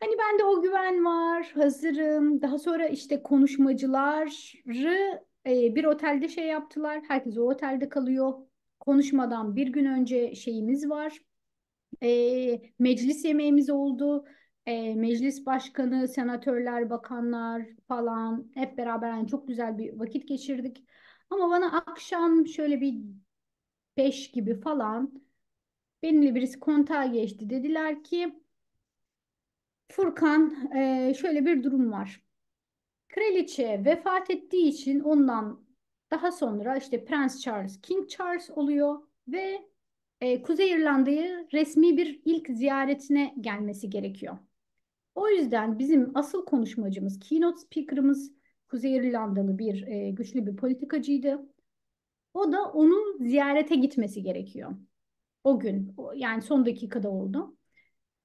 Hani ben de o güven var, hazırım. Daha sonra işte konuşmacıları e, bir otelde şey yaptılar. Herkes o otelde kalıyor. Konuşmadan bir gün önce şeyimiz var. E, meclis yemeğimiz oldu. E, meclis başkanı, senatörler, bakanlar falan hep beraber yani çok güzel bir vakit geçirdik. Ama bana akşam şöyle bir beş gibi falan benimle birisi kontağa geçti. Dediler ki Furkan e, şöyle bir durum var. Kraliçe vefat ettiği için ondan daha sonra işte Prens Charles, King Charles oluyor ve e, Kuzey İrlanda'yı resmi bir ilk ziyaretine gelmesi gerekiyor. O yüzden bizim asıl konuşmacımız, keynote speaker'ımız Kuzey İrlandalı bir e, güçlü bir politikacıydı. O da onun ziyarete gitmesi gerekiyor. O gün, yani son dakikada oldu.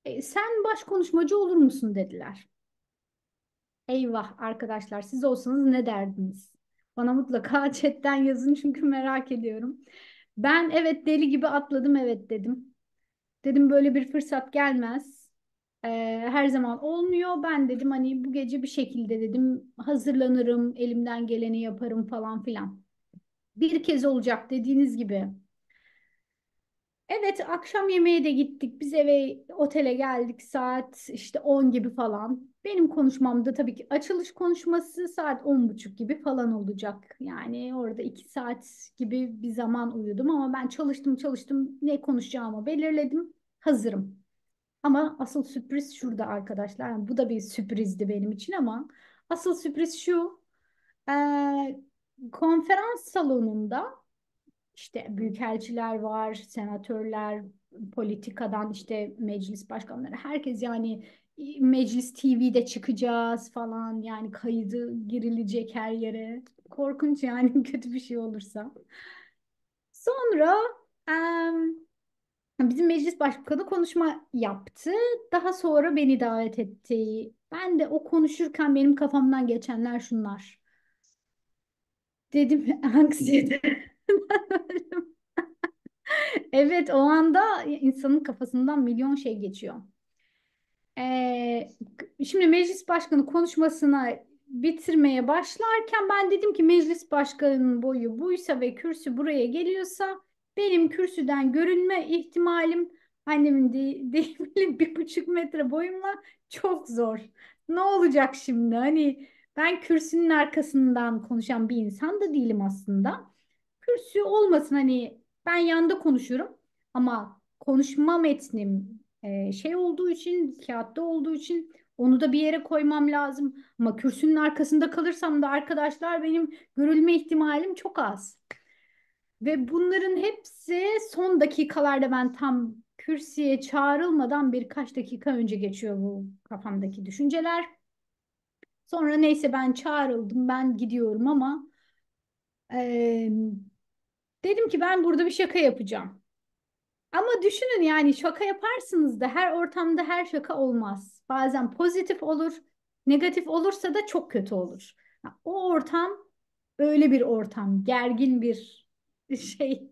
E, sen baş konuşmacı olur musun dediler. Eyvah arkadaşlar siz olsanız ne derdiniz? Bana mutlaka chatten yazın çünkü merak ediyorum. Ben evet deli gibi atladım evet dedim. Dedim böyle bir fırsat gelmez. Ee, her zaman olmuyor. Ben dedim hani bu gece bir şekilde dedim hazırlanırım, elimden geleni yaparım falan filan. Bir kez olacak dediğiniz gibi Evet akşam yemeğe de gittik. Biz eve otele geldik saat işte 10 gibi falan. Benim konuşmamda tabii ki açılış konuşması saat 10.30 gibi falan olacak. Yani orada 2 saat gibi bir zaman uyudum ama ben çalıştım çalıştım ne konuşacağımı belirledim. Hazırım. Ama asıl sürpriz şurada arkadaşlar. Yani bu da bir sürprizdi benim için ama asıl sürpriz şu. E, konferans salonunda işte büyükelçiler var, senatörler, politikadan işte meclis başkanları herkes yani e, meclis TV'de çıkacağız falan yani kaydı girilecek her yere. Korkunç yani kötü bir şey olursa. Sonra e, bizim meclis başkanı konuşma yaptı. Daha sonra beni davet etti. Ben de o konuşurken benim kafamdan geçenler şunlar. Dedim anksiyete. Evet o anda insanın kafasından milyon şey geçiyor. Ee, şimdi meclis başkanı konuşmasına bitirmeye başlarken ben dedim ki meclis başkanının boyu buysa ve kürsü buraya geliyorsa benim kürsüden görünme ihtimalim annemin de bir buçuk metre boyumla çok zor. Ne olacak şimdi? Hani ben kürsünün arkasından konuşan bir insan da değilim aslında kürsü olmasın hani ben yanda konuşuyorum ama konuşma metnim e, şey olduğu için kağıtta olduğu için onu da bir yere koymam lazım. Ama kürsünün arkasında kalırsam da arkadaşlar benim görülme ihtimalim çok az. Ve bunların hepsi son dakikalarda ben tam kürsüye çağrılmadan birkaç dakika önce geçiyor bu kafamdaki düşünceler. Sonra neyse ben çağrıldım ben gidiyorum ama e, Dedim ki ben burada bir şaka yapacağım. Ama düşünün yani şaka yaparsınız da her ortamda her şaka olmaz. Bazen pozitif olur, negatif olursa da çok kötü olur. O ortam öyle bir ortam, gergin bir şey.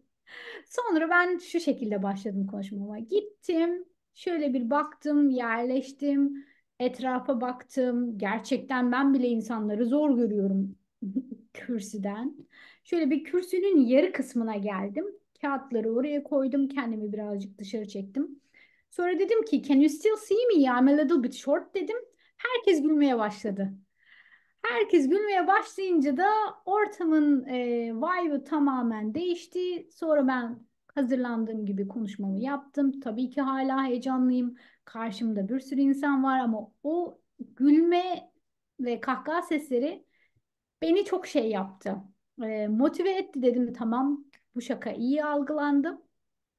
Sonra ben şu şekilde başladım konuşmama. Gittim, şöyle bir baktım, yerleştim, etrafa baktım. Gerçekten ben bile insanları zor görüyorum kürsüden. Şöyle bir kürsünün yarı kısmına geldim. Kağıtları oraya koydum. Kendimi birazcık dışarı çektim. Sonra dedim ki can you still see me? I'm a little bit short dedim. Herkes gülmeye başladı. Herkes gülmeye başlayınca da ortamın e, vibe'ı tamamen değişti. Sonra ben hazırlandığım gibi konuşmamı yaptım. Tabii ki hala heyecanlıyım. Karşımda bir sürü insan var ama o gülme ve kahkaha sesleri beni çok şey yaptı e, motive etti dedim tamam bu şaka iyi algılandı.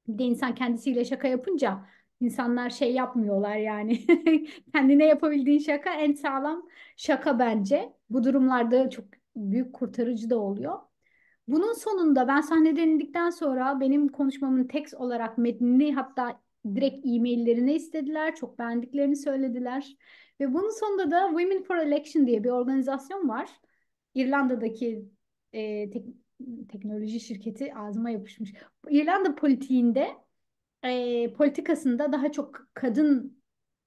Bir de insan kendisiyle şaka yapınca insanlar şey yapmıyorlar yani kendine yapabildiğin şaka en sağlam şaka bence. Bu durumlarda çok büyük kurtarıcı da oluyor. Bunun sonunda ben sahneden indikten sonra benim konuşmamın tekst olarak metnini hatta direkt e-maillerini istediler. Çok beğendiklerini söylediler. Ve bunun sonunda da Women for Election diye bir organizasyon var. İrlanda'daki e, tek, teknoloji şirketi ağzıma yapışmış. İrlanda politiğinde e, politikasında daha çok kadın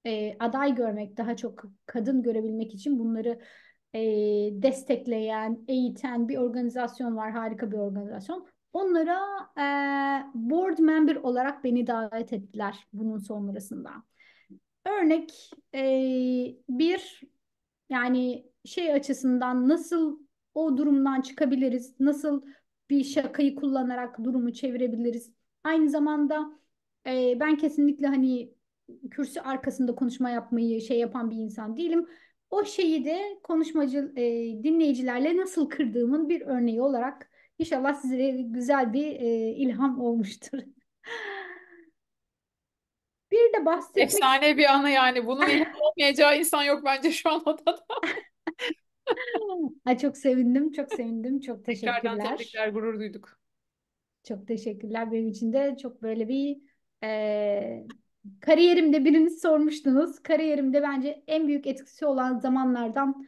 e, aday görmek, daha çok kadın görebilmek için bunları e, destekleyen, eğiten bir organizasyon var. Harika bir organizasyon. Onlara e, board member olarak beni davet ettiler bunun sonrasında. Örnek e, bir yani şey açısından nasıl o durumdan çıkabiliriz? Nasıl bir şakayı kullanarak durumu çevirebiliriz? Aynı zamanda e, ben kesinlikle hani kürsü arkasında konuşma yapmayı şey yapan bir insan değilim. O şeyi de konuşmacı e, dinleyicilerle nasıl kırdığımın bir örneği olarak inşallah size güzel bir e, ilham olmuştur. bir de bahsetmek... Efsane bir anı yani. Bunun ilham olmayacağı insan yok bence şu an odada. Ay çok sevindim, çok sevindim. Çok teşekkürler. Tekrardan tebrikler, gurur duyduk. Çok teşekkürler. Benim için de çok böyle bir e, kariyerimde biriniz sormuştunuz. Kariyerimde bence en büyük etkisi olan zamanlardan,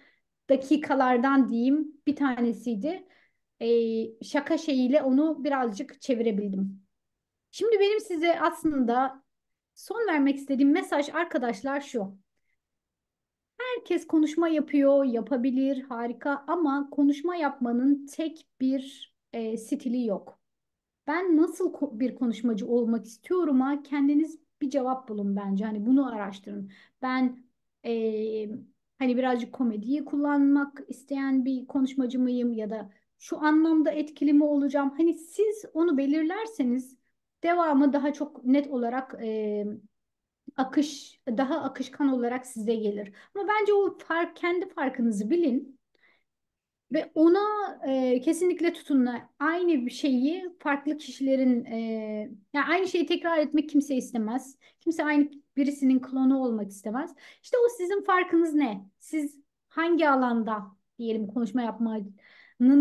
dakikalardan diyeyim bir tanesiydi. E, şaka şeyiyle onu birazcık çevirebildim. Şimdi benim size aslında son vermek istediğim mesaj arkadaşlar şu. Herkes konuşma yapıyor, yapabilir, harika ama konuşma yapmanın tek bir e, stili yok. Ben nasıl ko- bir konuşmacı olmak istiyorum'a kendiniz bir cevap bulun bence. Hani bunu araştırın. Ben e, hani birazcık komediyi kullanmak isteyen bir konuşmacı mıyım ya da şu anlamda etkili mi olacağım? Hani siz onu belirlerseniz devamı daha çok net olarak e, akış daha akışkan olarak size gelir. Ama bence o fark kendi farkınızı bilin ve ona e, kesinlikle tutunun. Aynı bir şeyi farklı kişilerin e, yani aynı şeyi tekrar etmek kimse istemez. Kimse aynı birisinin klonu olmak istemez. İşte o sizin farkınız ne? Siz hangi alanda diyelim konuşma yapmayı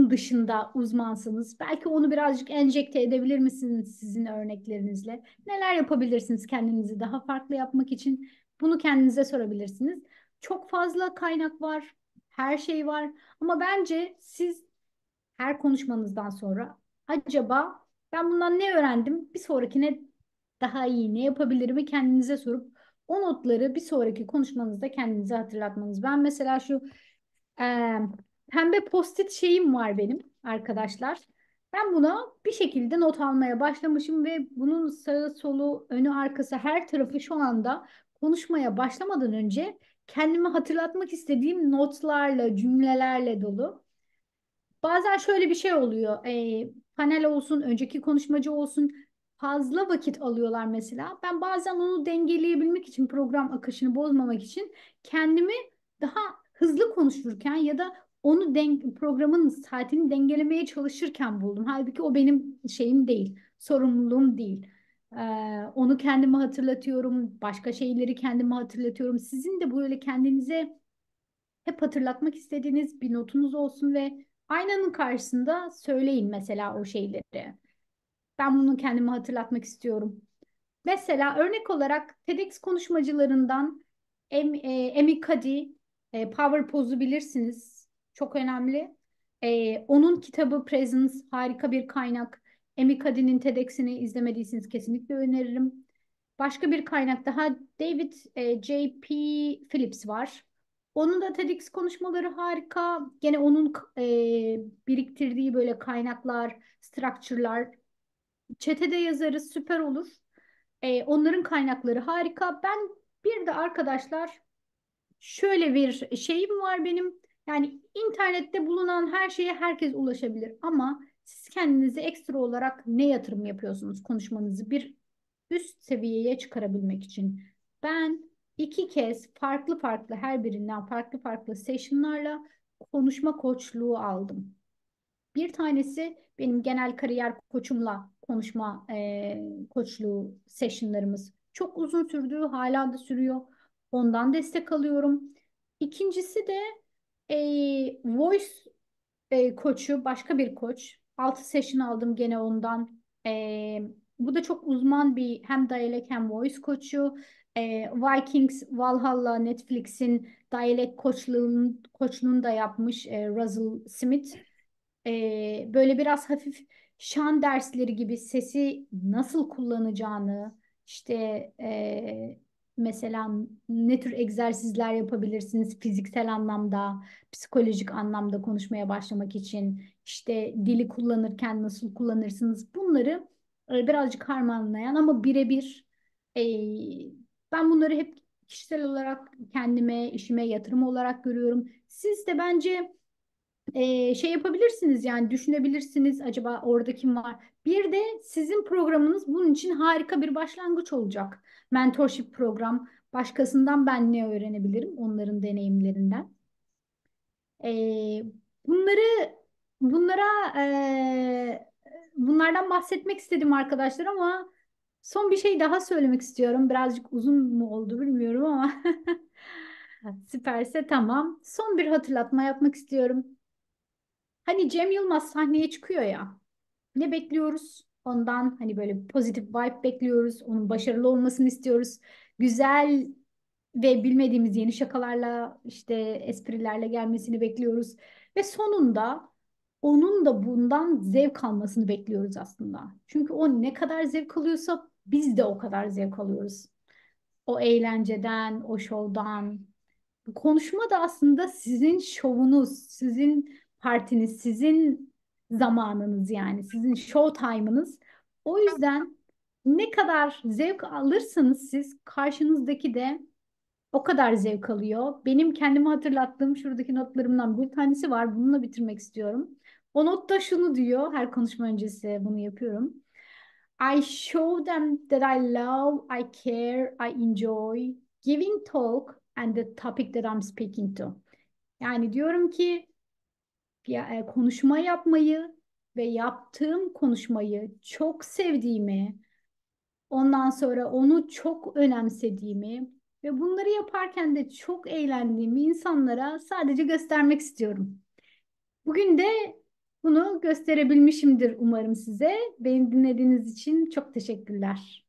dışında uzmansınız. Belki onu birazcık enjekte edebilir misiniz sizin örneklerinizle? Neler yapabilirsiniz kendinizi daha farklı yapmak için? Bunu kendinize sorabilirsiniz. Çok fazla kaynak var, her şey var ama bence siz her konuşmanızdan sonra acaba ben bundan ne öğrendim? Bir sonrakine daha iyi ne yapabilirimi kendinize sorup o notları bir sonraki konuşmanızda kendinize hatırlatmanız. Ben mesela şu e, pembe post-it şeyim var benim arkadaşlar. Ben buna bir şekilde not almaya başlamışım ve bunun sağı solu önü arkası her tarafı şu anda konuşmaya başlamadan önce kendimi hatırlatmak istediğim notlarla, cümlelerle dolu. Bazen şöyle bir şey oluyor. E, panel olsun, önceki konuşmacı olsun fazla vakit alıyorlar mesela. Ben bazen onu dengeleyebilmek için, program akışını bozmamak için kendimi daha hızlı konuşurken ya da onu den programın saatini dengelemeye çalışırken buldum. Halbuki o benim şeyim değil, sorumluluğum değil. Ee, onu kendime hatırlatıyorum, başka şeyleri kendime hatırlatıyorum. Sizin de böyle kendinize hep hatırlatmak istediğiniz bir notunuz olsun ve aynanın karşısında söyleyin mesela o şeyleri. Ben bunu kendime hatırlatmak istiyorum. Mesela örnek olarak TEDx konuşmacılarından em, e, Emi e, Power Pose'u bilirsiniz çok önemli. Ee, onun kitabı Presence harika bir kaynak. Emi Kadi'nin TEDx'ini izlemediyseniz kesinlikle öneririm. Başka bir kaynak daha David e, J.P. Phillips var. Onun da TEDx konuşmaları harika. Gene onun e, biriktirdiği böyle kaynaklar, structure'lar. Çetede yazarı süper olur. E, onların kaynakları harika. Ben bir de arkadaşlar şöyle bir şeyim var benim. Yani internette bulunan her şeye herkes ulaşabilir ama siz kendinize ekstra olarak ne yatırım yapıyorsunuz konuşmanızı bir üst seviyeye çıkarabilmek için? Ben iki kez farklı farklı her birinden farklı farklı sessionlarla konuşma koçluğu aldım. Bir tanesi benim genel kariyer koçumla konuşma e, koçluğu sessionlarımız çok uzun sürdü, hala da sürüyor. Ondan destek alıyorum. İkincisi de e, voice e, koçu başka bir koç. 6 session aldım gene ondan. E, bu da çok uzman bir hem diyalek hem voice koçu. E, Vikings Valhalla Netflix'in diyalek koçluğun, koçluğunu da yapmış e, Russell Smith. E, böyle biraz hafif şan dersleri gibi sesi nasıl kullanacağını işte e, Mesela ne tür egzersizler yapabilirsiniz fiziksel anlamda, psikolojik anlamda konuşmaya başlamak için? işte dili kullanırken nasıl kullanırsınız? Bunları e, birazcık harmanlayan ama birebir e, ben bunları hep kişisel olarak kendime, işime yatırım olarak görüyorum. Siz de bence e, şey yapabilirsiniz yani düşünebilirsiniz acaba orada kim var. Bir de sizin programınız bunun için harika bir başlangıç olacak. Mentorship program. Başkasından ben ne öğrenebilirim onların deneyimlerinden. E, bunları bunlara e, bunlardan bahsetmek istedim arkadaşlar ama son bir şey daha söylemek istiyorum. Birazcık uzun mu oldu bilmiyorum ama. Süperse tamam. Son bir hatırlatma yapmak istiyorum. Hani Cem Yılmaz sahneye çıkıyor ya. Ne bekliyoruz? Ondan hani böyle pozitif vibe bekliyoruz. Onun başarılı olmasını istiyoruz. Güzel ve bilmediğimiz yeni şakalarla işte esprilerle gelmesini bekliyoruz. Ve sonunda onun da bundan zevk almasını bekliyoruz aslında. Çünkü o ne kadar zevk alıyorsa biz de o kadar zevk alıyoruz. O eğlenceden, o şovdan. Konuşma da aslında sizin şovunuz, sizin partiniz, sizin zamanınız yani sizin show time'ınız. O yüzden ne kadar zevk alırsanız siz karşınızdaki de o kadar zevk alıyor. Benim kendimi hatırlattığım şuradaki notlarımdan bir tanesi var. Bununla bitirmek istiyorum. O notta şunu diyor. Her konuşma öncesi bunu yapıyorum. I show them that I love, I care, I enjoy giving talk and the topic that I'm speaking to. Yani diyorum ki e, konuşma yapmayı ve yaptığım konuşmayı çok sevdiğimi, ondan sonra onu çok önemsediğimi ve bunları yaparken de çok eğlendiğimi insanlara sadece göstermek istiyorum. Bugün de bunu gösterebilmişimdir umarım size. Beni dinlediğiniz için çok teşekkürler.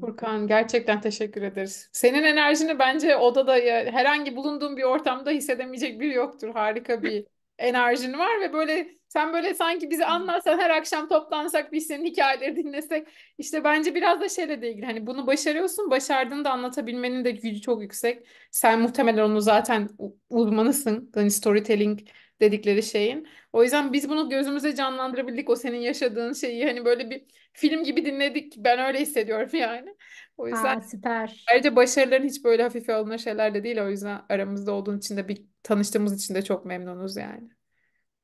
Furkan gerçekten teşekkür ederiz. Senin enerjini bence odada ya, herhangi bulunduğum bir ortamda hissedemeyecek biri yoktur. Harika bir enerjin var ve böyle sen böyle sanki bizi anlatsan her akşam toplansak biz senin hikayeleri dinlesek işte bence biraz da şeyle de ilgili hani bunu başarıyorsun başardığını da anlatabilmenin de gücü çok yüksek. Sen muhtemelen onu zaten uzmanısın. Hani storytelling dedikleri şeyin. O yüzden biz bunu gözümüze canlandırabildik. O senin yaşadığın şeyi hani böyle bir film gibi dinledik. Ben öyle hissediyorum yani. O yüzden Aa, süper. ayrıca başarıların hiç böyle hafife alınır şeyler de değil. O yüzden aramızda olduğun için de bir tanıştığımız için de çok memnunuz yani.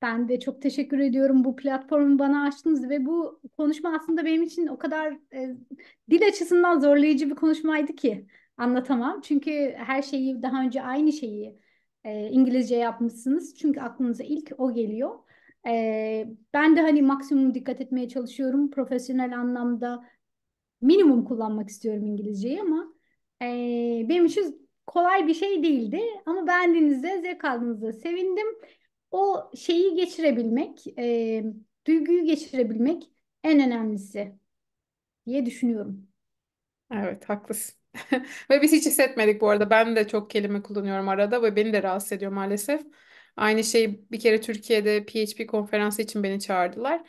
Ben de çok teşekkür ediyorum bu platformu bana açtınız ve bu konuşma aslında benim için o kadar e, dil açısından zorlayıcı bir konuşmaydı ki anlatamam. Çünkü her şeyi daha önce aynı şeyi e, İngilizce yapmışsınız. Çünkü aklınıza ilk o geliyor. E, ben de hani maksimum dikkat etmeye çalışıyorum. Profesyonel anlamda minimum kullanmak istiyorum İngilizceyi ama e, benim için kolay bir şey değildi. Ama beğendiğinizde, zevk aldığınızda sevindim. O şeyi geçirebilmek, e, duyguyu geçirebilmek en önemlisi diye düşünüyorum. Evet, haklısın. Ve biz hiç hissetmedik bu arada. Ben de çok kelime kullanıyorum arada ve beni de rahatsız ediyor maalesef. Aynı şey bir kere Türkiye'de PHP konferansı için beni çağırdılar.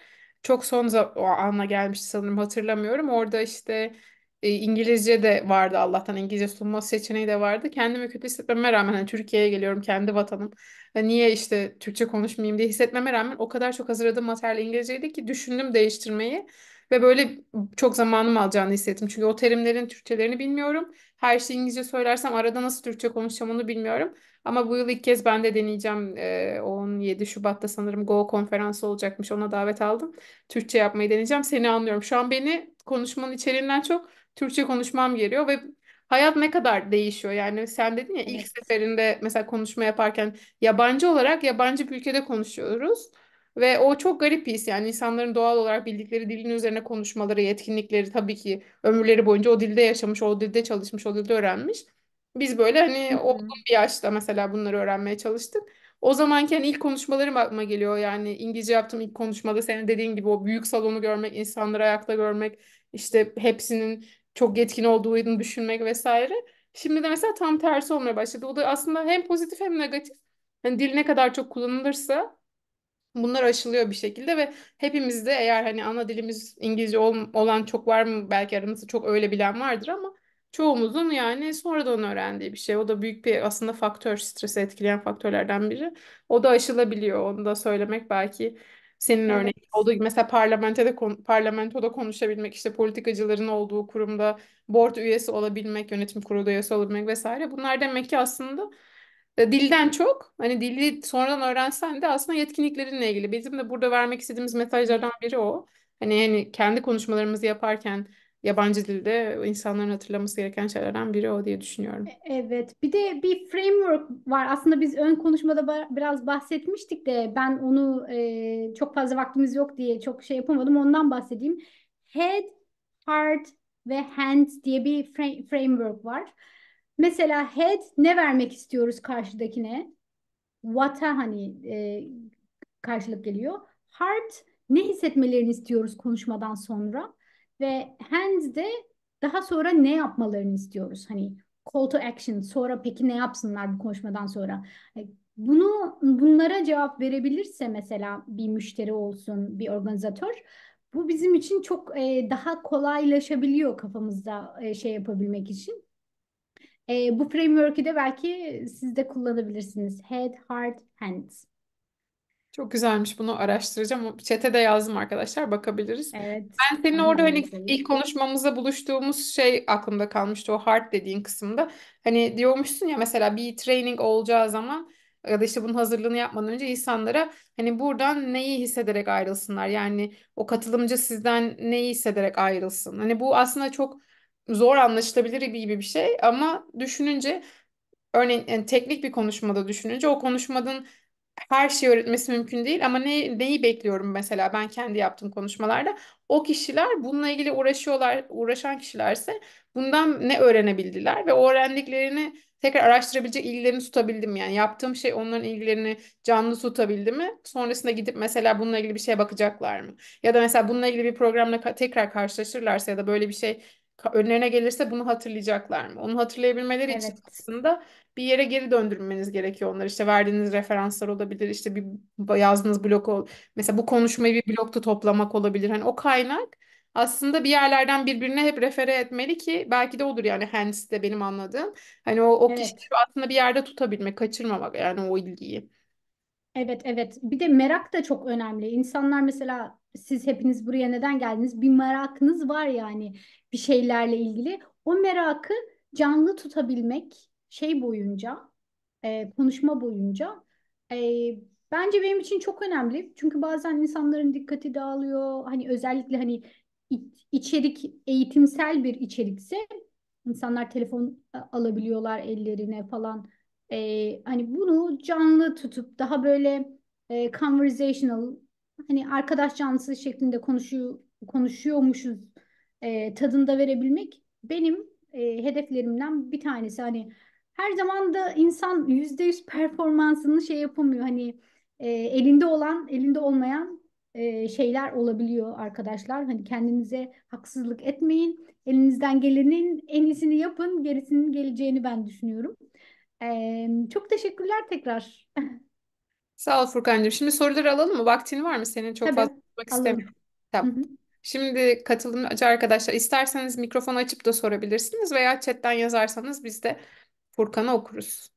Çok son o ana gelmişti sanırım hatırlamıyorum. Orada işte e, İngilizce de vardı Allah'tan İngilizce sunma seçeneği de vardı. Kendimi kötü hissetmeme rağmen hani Türkiye'ye geliyorum kendi vatanım. Yani e, niye işte Türkçe konuşmayayım diye hissetmeme rağmen o kadar çok hazırladığım materyal İngilizceydi ki düşündüm değiştirmeyi. Ve böyle çok zamanım alacağını hissettim. Çünkü o terimlerin Türkçelerini bilmiyorum. Her şeyi İngilizce söylersem arada nasıl Türkçe konuşacağım onu bilmiyorum. Ama bu yıl ilk kez ben de deneyeceğim. Ee, 17 Şubat'ta sanırım Go konferansı olacakmış. Ona davet aldım. Türkçe yapmayı deneyeceğim. Seni anlıyorum. Şu an beni konuşmanın içeriğinden çok Türkçe konuşmam geliyor ve hayat ne kadar değişiyor. Yani sen dedin ya ilk evet. seferinde mesela konuşma yaparken yabancı olarak yabancı bir ülkede konuşuyoruz. Ve o çok garip bir his yani insanların doğal olarak bildikleri dilin üzerine konuşmaları, yetkinlikleri tabii ki ömürleri boyunca o dilde yaşamış, o dilde çalışmış, o dilde öğrenmiş. Biz böyle hani hı olgun bir yaşta mesela bunları öğrenmeye çalıştık. O zamanki hani ilk konuşmalarım aklıma geliyor. Yani İngilizce yaptım ilk konuşmada senin dediğin gibi o büyük salonu görmek, insanları ayakta görmek, işte hepsinin çok yetkin olduğunu düşünmek vesaire. Şimdi de mesela tam tersi olmaya başladı. O da aslında hem pozitif hem negatif. Hani dil ne kadar çok kullanılırsa Bunlar aşılıyor bir şekilde ve hepimizde eğer hani ana dilimiz İngilizce olan çok var mı belki aramızda çok öyle bilen vardır ama çoğumuzun yani sonradan öğrendiği bir şey. O da büyük bir aslında faktör, stresi etkileyen faktörlerden biri. O da aşılabiliyor. Onu da söylemek belki senin Evet. örneğin oldu. Mesela parlamentoda, kon- parlamentoda konuşabilmek, işte politikacıların olduğu kurumda board üyesi olabilmek, yönetim kurulu üyesi olabilmek vesaire. Bunlar demek ki aslında dilden çok hani dili sonradan öğrensen de aslında yetkinliklerinle ilgili. Bizim de burada vermek istediğimiz mesajlardan biri o. Hani, hani kendi konuşmalarımızı yaparken yabancı dilde insanların hatırlaması gereken şeylerden biri o diye düşünüyorum. E, evet. Bir de bir framework var. Aslında biz ön konuşmada biraz bahsetmiştik de ben onu e, çok fazla vaktimiz yok diye çok şey yapamadım. Ondan bahsedeyim. Head, heart ve hands diye bir framework var. Mesela head ne vermek istiyoruz karşıdakine? What'a hani e, karşılık geliyor. Heart ne hissetmelerini istiyoruz konuşmadan sonra ve hands de daha sonra ne yapmalarını istiyoruz. Hani call to action sonra peki ne yapsınlar bu konuşmadan sonra? E, bunu bunlara cevap verebilirse mesela bir müşteri olsun, bir organizatör bu bizim için çok e, daha kolaylaşabiliyor kafamızda e, şey yapabilmek için. E, bu framework'ü de belki siz de kullanabilirsiniz. Head, heart, hands. Çok güzelmiş bunu araştıracağım. Çete de yazdım arkadaşlar bakabiliriz. Evet. Ben senin orada hani ilk konuşmamızda buluştuğumuz şey aklımda kalmıştı o heart dediğin kısımda. Hani diyormuşsun ya mesela bir training olacağı zaman ya da işte bunun hazırlığını yapmadan önce insanlara hani buradan neyi hissederek ayrılsınlar. Yani o katılımcı sizden neyi hissederek ayrılsın. Hani bu aslında çok zor anlaşılabilir gibi bir şey ama düşününce örneğin yani teknik bir konuşmada düşününce o konuşmadan her şeyi öğretmesi mümkün değil ama ne, neyi bekliyorum mesela ben kendi yaptığım konuşmalarda o kişiler bununla ilgili uğraşıyorlar uğraşan kişilerse bundan ne öğrenebildiler ve öğrendiklerini tekrar araştırabilecek ilgilerini tutabildim yani yaptığım şey onların ilgilerini canlı tutabildi mi sonrasında gidip mesela bununla ilgili bir şeye bakacaklar mı ya da mesela bununla ilgili bir programla tekrar karşılaşırlarsa ya da böyle bir şey önlerine gelirse bunu hatırlayacaklar mı? Onu hatırlayabilmeleri için aslında bir yere geri döndürmeniz gerekiyor onlar. İşte verdiğiniz referanslar olabilir, işte bir yazdığınız blok ol. Mesela bu konuşmayı bir blokta toplamak olabilir. Hani o kaynak aslında bir yerlerden birbirine hep refere etmeli ki belki de olur yani Hens de benim anladığım. Hani o, o kişiyi Evet. aslında bir yerde tutabilmek, kaçırmamak yani o ilgiyi. Evet evet. Bir de merak da çok önemli. İnsanlar mesela siz hepiniz buraya neden geldiniz? Bir merakınız var yani bir şeylerle ilgili. O merakı canlı tutabilmek şey boyunca, e, konuşma boyunca e, bence benim için çok önemli. Çünkü bazen insanların dikkati dağılıyor. Hani özellikle hani içerik eğitimsel bir içerikse insanlar telefon e, alabiliyorlar ellerine falan e, hani bunu canlı tutup daha böyle e, conversational hani arkadaş canlısı şeklinde konuşuyor konuşuyormuşuz e, tadında verebilmek benim e, hedeflerimden bir tanesi. Hani her zaman da insan yüzde yüz performansını şey yapamıyor. Hani e, elinde olan, elinde olmayan e, şeyler olabiliyor arkadaşlar. Hani kendinize haksızlık etmeyin. Elinizden gelenin en iyisini yapın. Gerisinin geleceğini ben düşünüyorum. Ee, çok teşekkürler tekrar. Sağ ol Furkan'cığım. Şimdi soruları alalım mı? Vaktin var mı senin? Çok fazla Tabii tutmak alalım. istemiyorum. Tamam. Şimdi katılımcı arkadaşlar isterseniz mikrofonu açıp da sorabilirsiniz veya chatten yazarsanız biz de Furkan'a okuruz.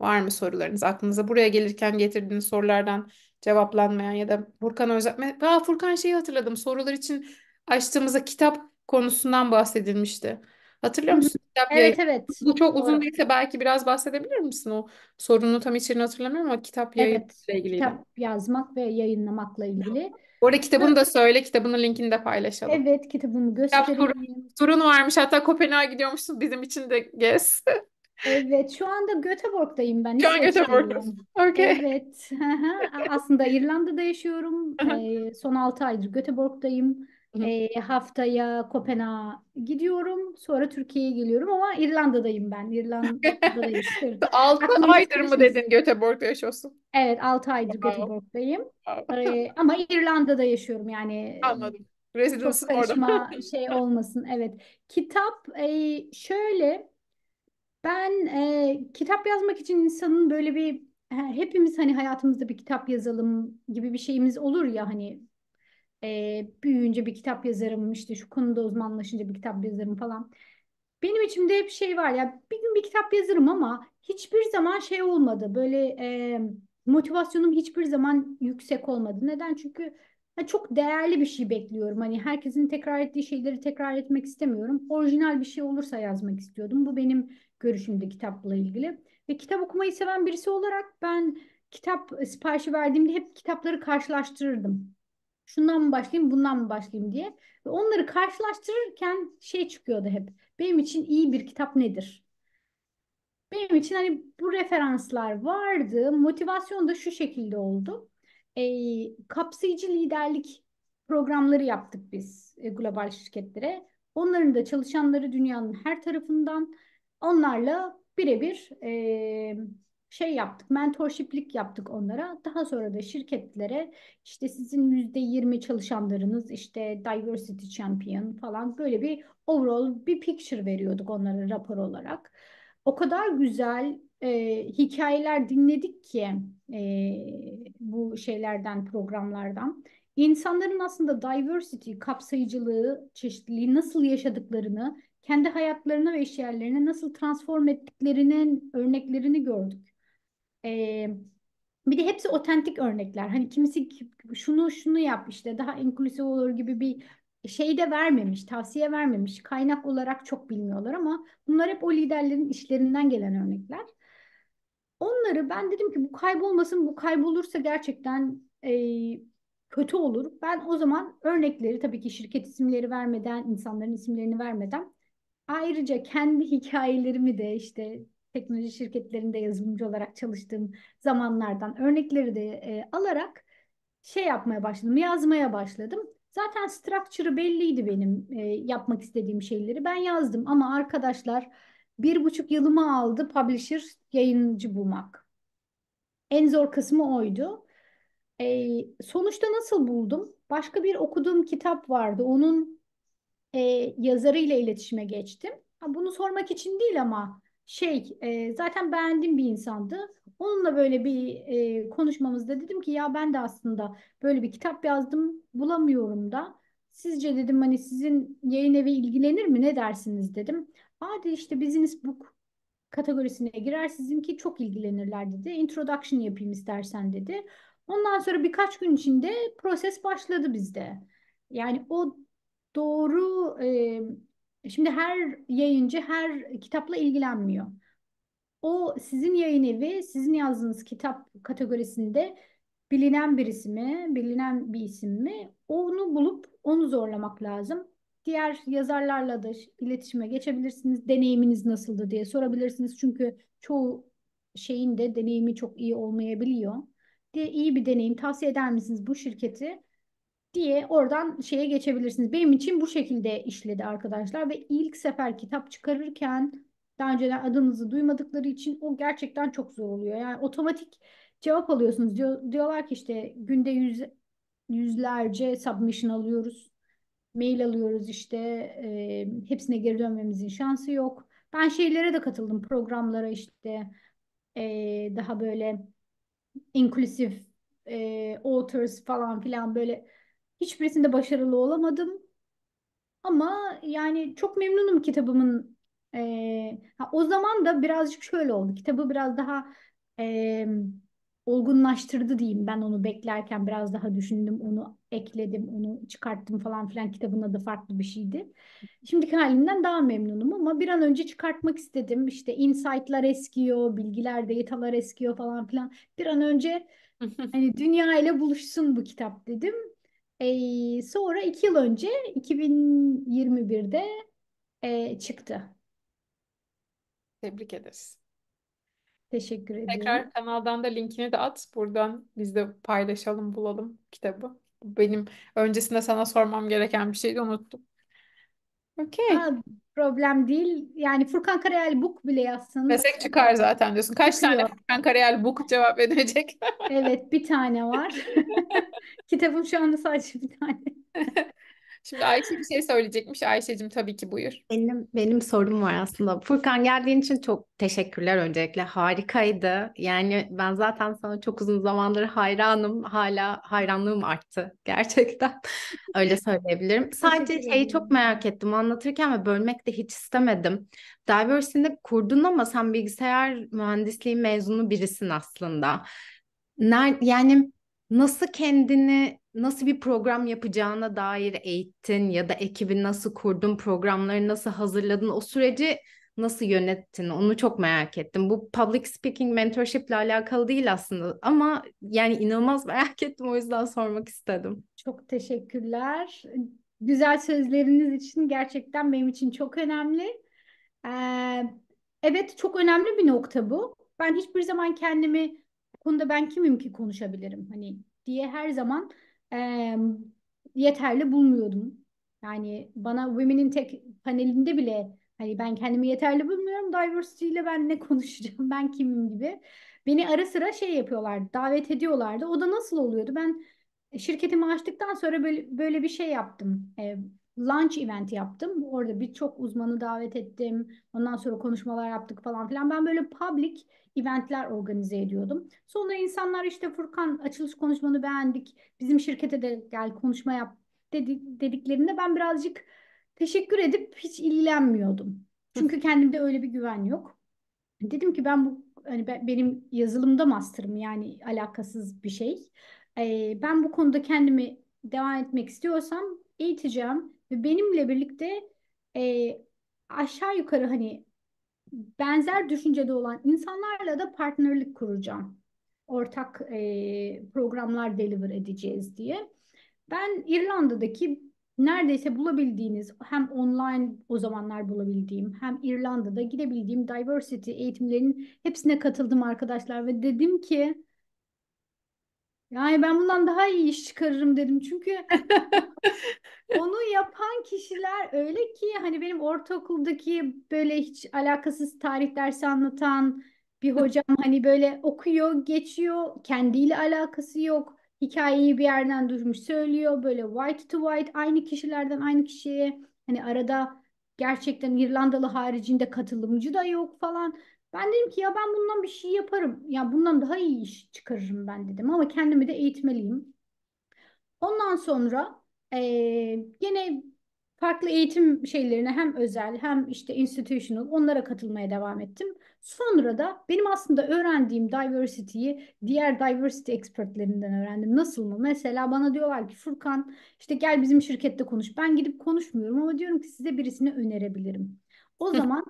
Var mı sorularınız aklınıza? Buraya gelirken getirdiğiniz sorulardan cevaplanmayan ya da Furkan'a özetme. Aa, Furkan şeyi hatırladım. Sorular için açtığımızda kitap konusundan bahsedilmişti. Hatırlıyor musun? Kitap Evet yayın. evet. Bu çok uzun Doğru. değilse belki biraz bahsedebilir misin? O sorunun tam içeriğini hatırlamıyorum ama kitap yayınıyla Evet. ilgiliydi. Kitap yazmak ve yayınlamakla ilgili. Bu arada kitabını da söyle, kitabının linkini de paylaşalım. Evet kitabımı Kitap turu, göstereyim. turun varmış. Hatta Kopenhag'a gidiyormuşsun bizim için de gez. Evet şu anda Göteborg'dayım ben. Şu an İsveç'teyim. Göteborg'dasın. Evet. Aslında İrlanda'da yaşıyorum. Ee, son 6 aydır Göteborg'dayım. E, haftaya Kopenhag'a gidiyorum. Sonra Türkiye'ye geliyorum ama İrlanda'dayım ben. İrlanda'da İrlanda'dayım. 6 aydır mı dedin Göteborg'da yaşıyorsun? Evet 6 aydır Wow. Göteborg'dayım. E, ama İrlanda'da yaşıyorum yani. Anladım. Çok Residence'ın orada. karışma şey olmasın. Evet. Kitap e, şöyle ben e, kitap yazmak için insanın böyle bir hepimiz hani hayatımızda bir kitap yazalım gibi bir şeyimiz olur ya hani e, büyüyünce bir kitap yazarım işte şu konuda uzmanlaşınca bir kitap yazarım falan. Benim içimde hep şey var ya bir gün bir kitap yazarım ama hiçbir zaman şey olmadı böyle e, motivasyonum hiçbir zaman yüksek olmadı. Neden? Çünkü yani çok değerli bir şey bekliyorum. Hani herkesin tekrar ettiği şeyleri tekrar etmek istemiyorum. Orijinal bir şey olursa yazmak istiyordum. Bu benim görüşümde kitapla ilgili. Ve kitap okumayı seven birisi olarak ben kitap e, siparişi verdiğimde hep kitapları karşılaştırırdım şundan mı başlayayım, bundan mı başlayayım diye. Ve onları karşılaştırırken şey çıkıyordu hep. Benim için iyi bir kitap nedir? Benim için hani bu referanslar vardı. Motivasyon da şu şekilde oldu. E, kapsayıcı liderlik programları yaptık biz e, global şirketlere. Onların da çalışanları dünyanın her tarafından onlarla birebir e, şey yaptık, mentorshiplik yaptık onlara. Daha sonra da şirketlere işte sizin yüzde yirmi çalışanlarınız işte diversity champion falan böyle bir overall bir picture veriyorduk onlara rapor olarak. O kadar güzel e, hikayeler dinledik ki e, bu şeylerden, programlardan. İnsanların aslında diversity, kapsayıcılığı, çeşitliliği nasıl yaşadıklarını, kendi hayatlarını ve iş yerlerini nasıl transform ettiklerinin örneklerini gördük. E, bir de hepsi otentik örnekler. Hani kimisi şunu şunu yap işte daha inklusif olur gibi bir şey de vermemiş, tavsiye vermemiş. Kaynak olarak çok bilmiyorlar ama bunlar hep o liderlerin işlerinden gelen örnekler. Onları ben dedim ki bu kaybolmasın, bu kaybolursa gerçekten e, kötü olur. Ben o zaman örnekleri tabii ki şirket isimleri vermeden, insanların isimlerini vermeden ayrıca kendi hikayelerimi de işte teknoloji şirketlerinde yazılımcı olarak çalıştığım zamanlardan örnekleri de e, alarak şey yapmaya başladım, yazmaya başladım. Zaten structure'ı belliydi benim e, yapmak istediğim şeyleri. Ben yazdım ama arkadaşlar bir buçuk yılımı aldı publisher yayıncı bulmak. En zor kısmı oydu. E, sonuçta nasıl buldum? Başka bir okuduğum kitap vardı. Onun e, yazarıyla iletişime geçtim. bunu sormak için değil ama şey e, zaten beğendiğim bir insandı. Onunla böyle bir e, konuşmamızda dedim ki ya ben de aslında böyle bir kitap yazdım bulamıyorum da. Sizce dedim hani sizin yayın evi ilgilenir mi ne dersiniz dedim. Aa işte business book kategorisine girer sizinki çok ilgilenirler dedi. Introduction yapayım istersen dedi. Ondan sonra birkaç gün içinde proses başladı bizde. Yani o doğru e, Şimdi her yayıncı her kitapla ilgilenmiyor. O sizin yayın evi, sizin yazdığınız kitap kategorisinde bilinen birisi mi, bilinen bir isim mi? Onu bulup onu zorlamak lazım. Diğer yazarlarla da iletişime geçebilirsiniz. Deneyiminiz nasıldı diye sorabilirsiniz. Çünkü çoğu şeyin de deneyimi çok iyi olmayabiliyor. De iyi bir deneyim tavsiye eder misiniz bu şirketi? diye oradan şeye geçebilirsiniz. Benim için bu şekilde işledi arkadaşlar ve ilk sefer kitap çıkarırken daha önceden adınızı duymadıkları için o gerçekten çok zor oluyor. Yani otomatik cevap alıyorsunuz. Diyor, diyorlar ki işte günde yüz, yüzlerce submission alıyoruz. Mail alıyoruz işte e, hepsine geri dönmemizin şansı yok. Ben şeylere de katıldım programlara işte e, daha böyle inclusive e, authors falan filan böyle Hiçbirisinde başarılı olamadım. Ama yani çok memnunum kitabımın. Ee, ha, o zaman da birazcık şöyle oldu. Kitabı biraz daha e, olgunlaştırdı diyeyim. Ben onu beklerken biraz daha düşündüm. Onu ekledim, onu çıkarttım falan filan. Kitabın adı farklı bir şeydi. Şimdiki halinden daha memnunum ama bir an önce çıkartmak istedim. İşte insight'lar eskiyor, bilgiler, datalar eskiyor falan filan. Bir an önce hani dünya ile buluşsun bu kitap dedim. E, sonra iki yıl önce 2021'de e, çıktı. Tebrik ederiz. Teşekkür ediyorum. Tekrar kanaldan da linkini de at. Buradan biz de paylaşalım, bulalım kitabı. Benim öncesinde sana sormam gereken bir şeydi unuttum. Okey. Ha, problem değil. Yani Furkan Karayel Book bile yazsanız. Desek çıkar zaten diyorsun. Kaç çıkıyor. tane Furkan Karayel Book cevap edecek? evet bir tane var. Kitabım şu anda sadece bir tane. Şimdi Ayşe bir şey söyleyecekmiş. Ayşe'cim tabii ki buyur. Benim benim sorum var aslında. Furkan geldiğin için çok teşekkürler öncelikle. Harikaydı. Yani ben zaten sana çok uzun zamandır hayranım. Hala hayranlığım arttı gerçekten. Öyle söyleyebilirim. Sadece şeyi çok merak ettim. Anlatırken ve bölmek de hiç istemedim. Diversity'ni kurdun ama sen bilgisayar mühendisliği mezunu birisin aslında. Ner yani nasıl kendini nasıl bir program yapacağına dair eğittin ya da ekibi nasıl kurdun, programları nasıl hazırladın, o süreci nasıl yönettin onu çok merak ettim. Bu public speaking mentorship ile alakalı değil aslında ama yani inanılmaz merak ettim o yüzden sormak istedim. Çok teşekkürler. Güzel sözleriniz için gerçekten benim için çok önemli. Ee, evet çok önemli bir nokta bu. Ben hiçbir zaman kendimi bu konuda ben kimim ki konuşabilirim hani diye her zaman e, yeterli bulmuyordum. Yani bana Women'in tek panelinde bile hani ben kendimi yeterli bulmuyorum. Diversity ile ben ne konuşacağım, ben kimim gibi. Beni ara sıra şey yapıyorlardı, davet ediyorlardı. O da nasıl oluyordu? Ben şirketimi açtıktan sonra böyle, böyle bir şey yaptım. E, Launch event yaptım. Orada birçok uzmanı davet ettim. Ondan sonra konuşmalar yaptık falan filan. Ben böyle public eventler organize ediyordum. Sonra insanlar işte Furkan açılış konuşmanı beğendik. Bizim şirkete de gel konuşma yap dedi, dediklerinde ben birazcık teşekkür edip hiç ilgilenmiyordum. Çünkü kendimde öyle bir güven yok. Dedim ki ben bu hani ben, benim yazılımda master'ım yani alakasız bir şey. Ee, ben bu konuda kendimi devam etmek istiyorsam eğiteceğim, ve benimle birlikte e, aşağı yukarı hani benzer düşüncede olan insanlarla da partnerlik kuracağım. Ortak e, programlar deliver edeceğiz diye. Ben İrlanda'daki neredeyse bulabildiğiniz hem online o zamanlar bulabildiğim hem İrlanda'da gidebildiğim diversity eğitimlerinin hepsine katıldım arkadaşlar ve dedim ki yani ben bundan daha iyi iş çıkarırım dedim çünkü Onu yapan kişiler öyle ki hani benim ortaokuldaki böyle hiç alakasız tarih dersi anlatan bir hocam hani böyle okuyor, geçiyor, kendiyle alakası yok. Hikayeyi bir yerden duymuş söylüyor. Böyle white to white aynı kişilerden aynı kişiye hani arada gerçekten İrlandalı haricinde katılımcı da yok falan. Ben dedim ki ya ben bundan bir şey yaparım. Ya bundan daha iyi iş çıkarırım ben dedim ama kendimi de eğitmeliyim. Ondan sonra e, gene farklı eğitim şeylerine hem özel hem işte institutional onlara katılmaya devam ettim. Sonra da benim aslında öğrendiğim diversity'yi diğer diversity expertlerinden öğrendim. Nasıl mı? Mesela bana diyorlar ki Furkan işte gel bizim şirkette konuş. Ben gidip konuşmuyorum ama diyorum ki size birisini önerebilirim. O zaman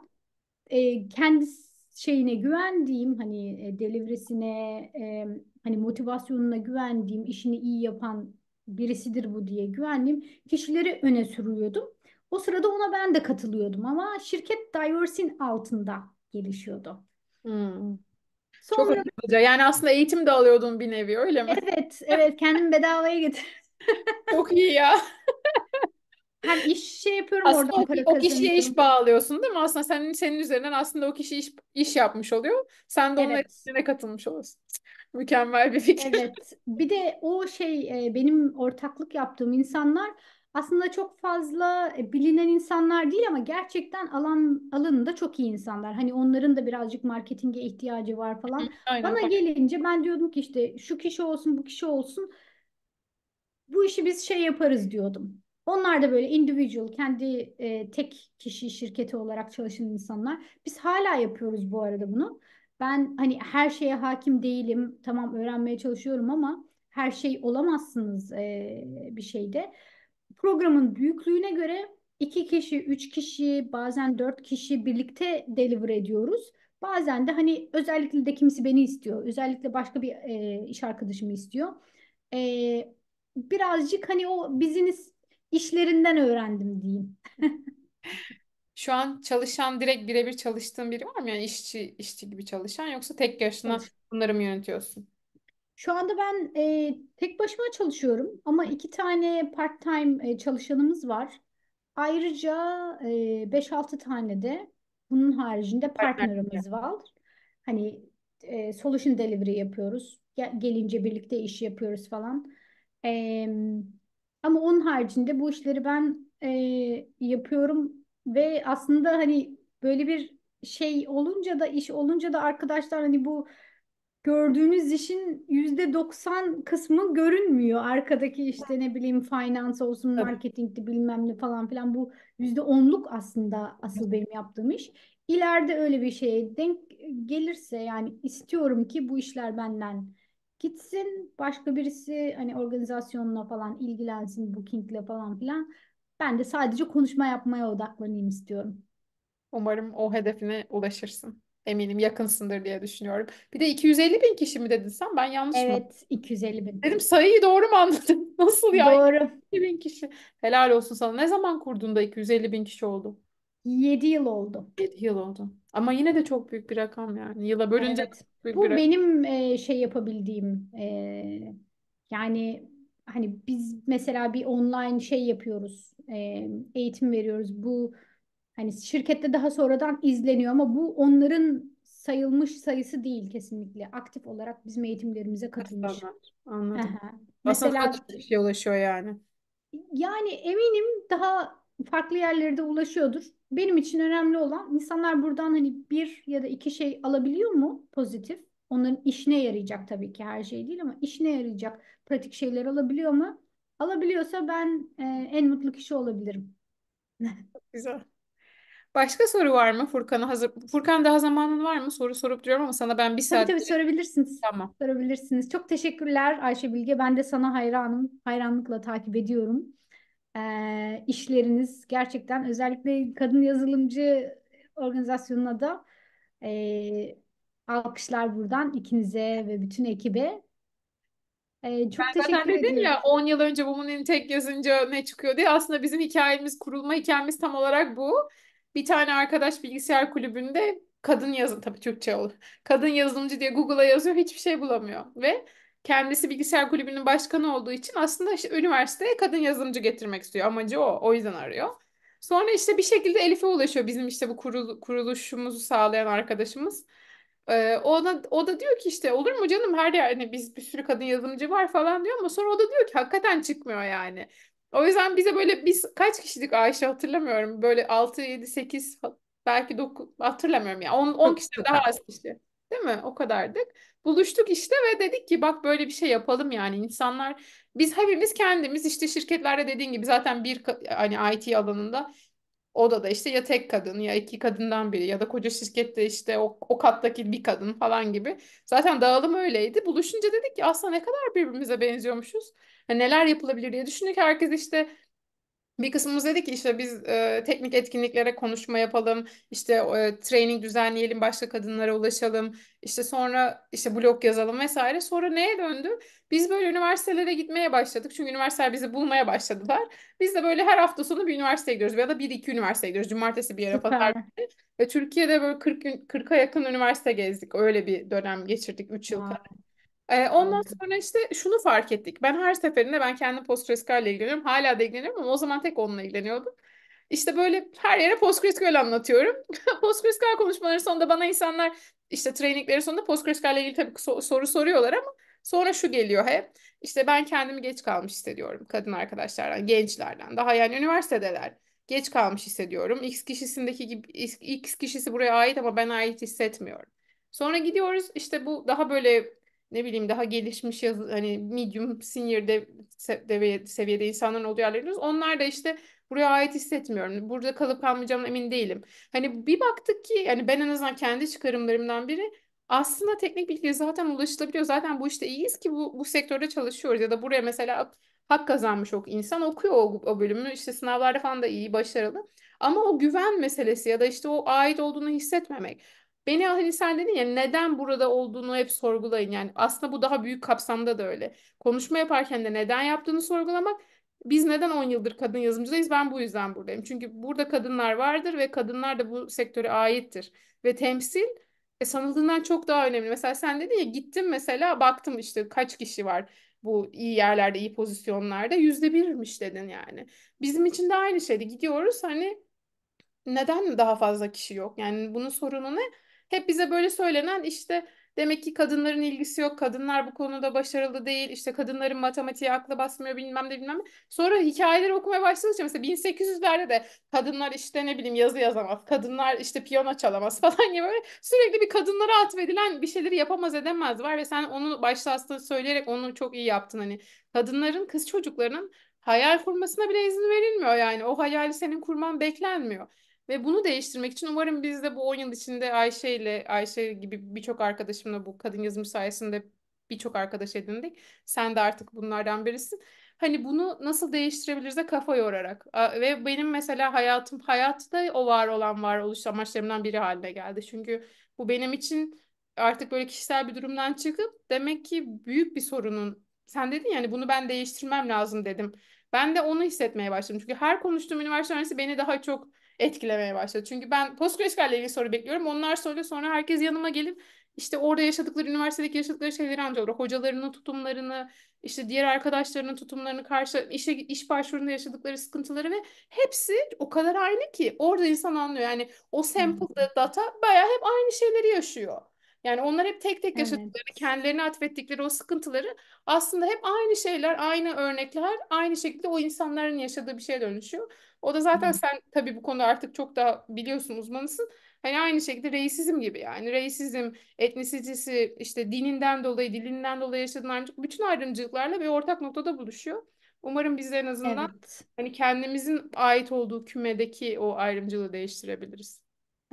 e, kendisi şeyine güvendiğim hani e, delivery'sine e, hani motivasyonuna güvendiğim işini iyi yapan birisidir bu diye güvendiğim kişileri öne sürüyordum. O sırada ona ben de katılıyordum ama şirket Diversin altında gelişiyordu. Hmm. Sonra... Çok güzel. Yani aslında eğitim de alıyordun bir nevi öyle mi? Evet, evet. Kendim bedavaya getir. Çok iyi ya. Hem iş şey yapıyorum aslında oradan o, para o kişiye iş bağlıyorsun değil mi? Aslında senin senin üzerinden aslında o kişi iş, iş yapmış oluyor. Sen de evet. onun katılmış oluyorsun. Mükemmel bir fikir. Evet. Bir de o şey e, benim ortaklık yaptığım insanlar aslında çok fazla e, bilinen insanlar değil ama gerçekten alan alanında çok iyi insanlar. Hani onların da birazcık marketinge ihtiyacı var falan. Aynen. Bana gelince ben diyordum ki işte şu kişi olsun, bu kişi olsun. Bu işi biz şey yaparız diyordum. Onlar da böyle individual, kendi e, tek kişi şirketi olarak çalışan insanlar. Biz hala yapıyoruz bu arada bunu ben hani her şeye hakim değilim. Tamam öğrenmeye çalışıyorum ama her şey olamazsınız e, bir şeyde. Programın büyüklüğüne göre iki kişi, üç kişi, bazen dört kişi birlikte deliver ediyoruz. Bazen de hani özellikle de kimisi beni istiyor. Özellikle başka bir e, iş arkadaşımı istiyor. E, birazcık hani o business işlerinden öğrendim diyeyim. Şu an çalışan direkt birebir çalıştığın biri var mı? Yani işçi işçi gibi çalışan yoksa tek başına bunları mı yönetiyorsun? Şu anda ben e, tek başıma çalışıyorum ama iki tane part-time e, çalışanımız var. Ayrıca e, 5-6 tane de bunun haricinde partnerimiz var. Hani e, solution delivery yapıyoruz. gelince birlikte iş yapıyoruz falan. E, ama onun haricinde bu işleri ben e, yapıyorum. Ve aslında hani böyle bir şey olunca da iş olunca da arkadaşlar hani bu gördüğünüz işin yüzde 90 kısmı görünmüyor. Arkadaki işte ne bileyim finance olsun, Tabii. marketingdi bilmem ne falan filan bu yüzde onluk aslında asıl benim yaptığım iş. İleride öyle bir şey denk gelirse yani istiyorum ki bu işler benden gitsin. Başka birisi hani organizasyonla falan ilgilensin, bookingle falan filan. Ben de sadece konuşma yapmaya odaklanayım istiyorum. Umarım o hedefine ulaşırsın. Eminim yakınsındır diye düşünüyorum. Bir de 250 bin kişi mi dedin sen? Ben yanlış mı? Evet, 250 bin. Dedim sayıyı doğru mu anladın? Nasıl ya? Doğru. 250 bin kişi. Helal olsun sana. Ne zaman kurdun da 250 bin kişi oldu? 7 yıl oldu. 7 yıl oldu. Ama yine de çok büyük bir rakam yani. Yıla bölünce Evet. büyük Bu bir benim e, şey yapabildiğim e, yani hani biz mesela bir online şey yapıyoruz e, eğitim veriyoruz. Bu hani şirkette daha sonradan izleniyor ama bu onların sayılmış sayısı değil kesinlikle. Aktif olarak bizim eğitimlerimize katılmış. anladım. Mesela kişiye ulaşıyor yani. Yani eminim daha farklı yerlerde ulaşıyordur. Benim için önemli olan insanlar buradan hani bir ya da iki şey alabiliyor mu pozitif? Onların işine yarayacak tabii ki her şey değil ama işine yarayacak pratik şeyler alabiliyor mu? alabiliyorsa ben e, en mutlu kişi olabilirim. güzel. Başka soru var mı Furkan'a hazır? Furkan daha zamanın var mı? Soru sorup diyorum ama sana ben bir saat... Tabii tabii sorabilirsiniz. Tamam. Sorabilirsiniz. Çok teşekkürler Ayşe Bilge. Ben de sana hayranım. Hayranlıkla takip ediyorum. Ee, işleriniz gerçekten özellikle kadın yazılımcı organizasyonuna da e, alkışlar buradan ikinize ve bütün ekibe. Ee, çok ben teşekkür dedin ediyorum. ya 10 yıl önce bu Woman tek yazınca ne çıkıyor diye aslında bizim hikayemiz kurulma hikayemiz tam olarak bu. Bir tane arkadaş bilgisayar kulübünde kadın yazın tabii Türkçe olur. Kadın yazılımcı diye Google'a yazıyor hiçbir şey bulamıyor ve kendisi bilgisayar kulübünün başkanı olduğu için aslında işte üniversiteye kadın yazılımcı getirmek istiyor. Amacı o. O yüzden arıyor. Sonra işte bir şekilde Elif'e ulaşıyor bizim işte bu kurul kuruluşumuzu sağlayan arkadaşımız. Ee, ona, o da diyor ki işte olur mu canım her yer hani biz bir sürü kadın yazılımcı var falan diyor ama sonra o da diyor ki hakikaten çıkmıyor yani. O yüzden bize böyle biz kaç kişiydik Ayşe hatırlamıyorum. Böyle 6, 7, 8 belki 9 hatırlamıyorum ya. Yani. 10, 10 kişi daha az kişi. Değil mi? O kadardık. Buluştuk işte ve dedik ki bak böyle bir şey yapalım yani insanlar biz hepimiz kendimiz işte şirketlerde dediğin gibi zaten bir hani IT alanında odada işte ya tek kadın ya iki kadından biri ya da koca şirkette işte o, o kattaki bir kadın falan gibi. Zaten dağılım öyleydi. Buluşunca dedik ki aslında ne kadar birbirimize benziyormuşuz. Yani neler yapılabilir diye düşündük. Herkes işte bir kısmımız dedi ki işte biz e, teknik etkinliklere konuşma yapalım, işte e, training düzenleyelim, başka kadınlara ulaşalım, işte sonra işte blog yazalım vesaire. Sonra neye döndü? Biz böyle üniversitelere gitmeye başladık. Çünkü üniversiteler bizi bulmaya başladılar. Biz de böyle her hafta sonu bir üniversiteye gidiyoruz ya da bir iki üniversiteye gidiyoruz. Cumartesi bir yere pazar Ve Türkiye'de böyle 40 40'a yakın üniversite gezdik. Öyle bir dönem geçirdik 3 yıl kadar. Ee, ondan sonra işte şunu fark ettik. Ben her seferinde ben kendi PostgreSQL ile ilgileniyorum. Hala da ilgileniyorum ama o zaman tek onunla ilgileniyordum. İşte böyle her yere PostgreSQL anlatıyorum. PostgreSQL konuşmaları sonunda bana insanlar işte trainingleri sonunda PostgreSQL ile ilgili tabii soru soruyorlar ama sonra şu geliyor hep. İşte ben kendimi geç kalmış hissediyorum kadın arkadaşlardan, gençlerden. Daha yani üniversitedeler. Geç kalmış hissediyorum. X kişisindeki gibi X kişisi buraya ait ama ben ait hissetmiyorum. Sonra gidiyoruz işte bu daha böyle ne bileyim daha gelişmiş yazı, hani medium senior de dev, seviyede insanların olduğu yerlerimiz. Onlar da işte buraya ait hissetmiyorum. Burada kalıp kalmayacağım emin değilim. Hani bir baktık ki yani ben en azından kendi çıkarımlarımdan biri aslında teknik bilgi zaten ulaşılabiliyor. Zaten bu işte iyiyiz ki bu, bu sektörde çalışıyoruz ya da buraya mesela hak kazanmış o insan okuyor o, o bölümü işte sınavlarda falan da iyi başarılı. Ama o güven meselesi ya da işte o ait olduğunu hissetmemek. Beni hani sen dedin ya neden burada olduğunu hep sorgulayın. Yani aslında bu daha büyük kapsamda da öyle. Konuşma yaparken de neden yaptığını sorgulamak. Biz neden 10 yıldır kadın yazımcıdayız? Ben bu yüzden buradayım. Çünkü burada kadınlar vardır ve kadınlar da bu sektöre aittir. Ve temsil e, sanıldığından çok daha önemli. Mesela sen dedin ya gittim mesela baktım işte kaç kişi var bu iyi yerlerde, iyi pozisyonlarda. Yüzde birmiş dedin yani. Bizim için de aynı şeydi. Gidiyoruz hani neden daha fazla kişi yok? Yani bunun sorunu ne? Hep bize böyle söylenen işte demek ki kadınların ilgisi yok, kadınlar bu konuda başarılı değil, işte kadınların matematiğe aklı basmıyor bilmem ne bilmem ne. Sonra hikayeleri okumaya başladıkça mesela 1800'lerde de kadınlar işte ne bileyim yazı yazamaz, kadınlar işte piyano çalamaz falan gibi böyle sürekli bir kadınlara atfedilen bir şeyleri yapamaz edemez var ve sen onu başta aslında söyleyerek onu çok iyi yaptın hani. Kadınların, kız çocuklarının hayal kurmasına bile izin verilmiyor yani. O hayali senin kurman beklenmiyor. Ve bunu değiştirmek için umarım biz de bu 10 yıl içinde Ayşe ile Ayşe gibi birçok arkadaşımla bu kadın yazımı sayesinde birçok arkadaş edindik. Sen de artık bunlardan birisin. Hani bunu nasıl değiştirebiliriz de kafa yorarak. Ve benim mesela hayatım hayatta o var olan var oluş amaçlarımdan biri haline geldi. Çünkü bu benim için artık böyle kişisel bir durumdan çıkıp demek ki büyük bir sorunun sen dedin yani bunu ben değiştirmem lazım dedim. Ben de onu hissetmeye başladım. Çünkü her konuştuğum üniversite öğrencisi beni daha çok etkilemeye başladı. Çünkü ben PostgreSQL ile ilgili soru bekliyorum. Onlar soruyor sonra herkes yanıma gelip işte orada yaşadıkları, üniversitedeki yaşadıkları şeyleri anlıyorlar Hocalarının tutumlarını, işte diğer arkadaşlarının tutumlarını karşı, işe, iş başvurunda yaşadıkları sıkıntıları ve hepsi o kadar aynı ki orada insan anlıyor. Yani o sample data bayağı hep aynı şeyleri yaşıyor. Yani onlar hep tek tek yaşadıkları, evet. kendilerine atfettikleri o sıkıntıları aslında hep aynı şeyler, aynı örnekler, aynı şekilde o insanların yaşadığı bir şeye dönüşüyor. O da zaten Hı. sen tabii bu konuda artık çok daha biliyorsun, uzmanısın. Hani aynı şekilde reisizm gibi yani reisizm, etnisitesi, işte dininden dolayı, dilinden dolayı yaşadığın ayrımcılık bütün ayrımcılıklarla bir ortak noktada buluşuyor. Umarım biz de en azından evet. hani kendimizin ait olduğu kümedeki o ayrımcılığı değiştirebiliriz.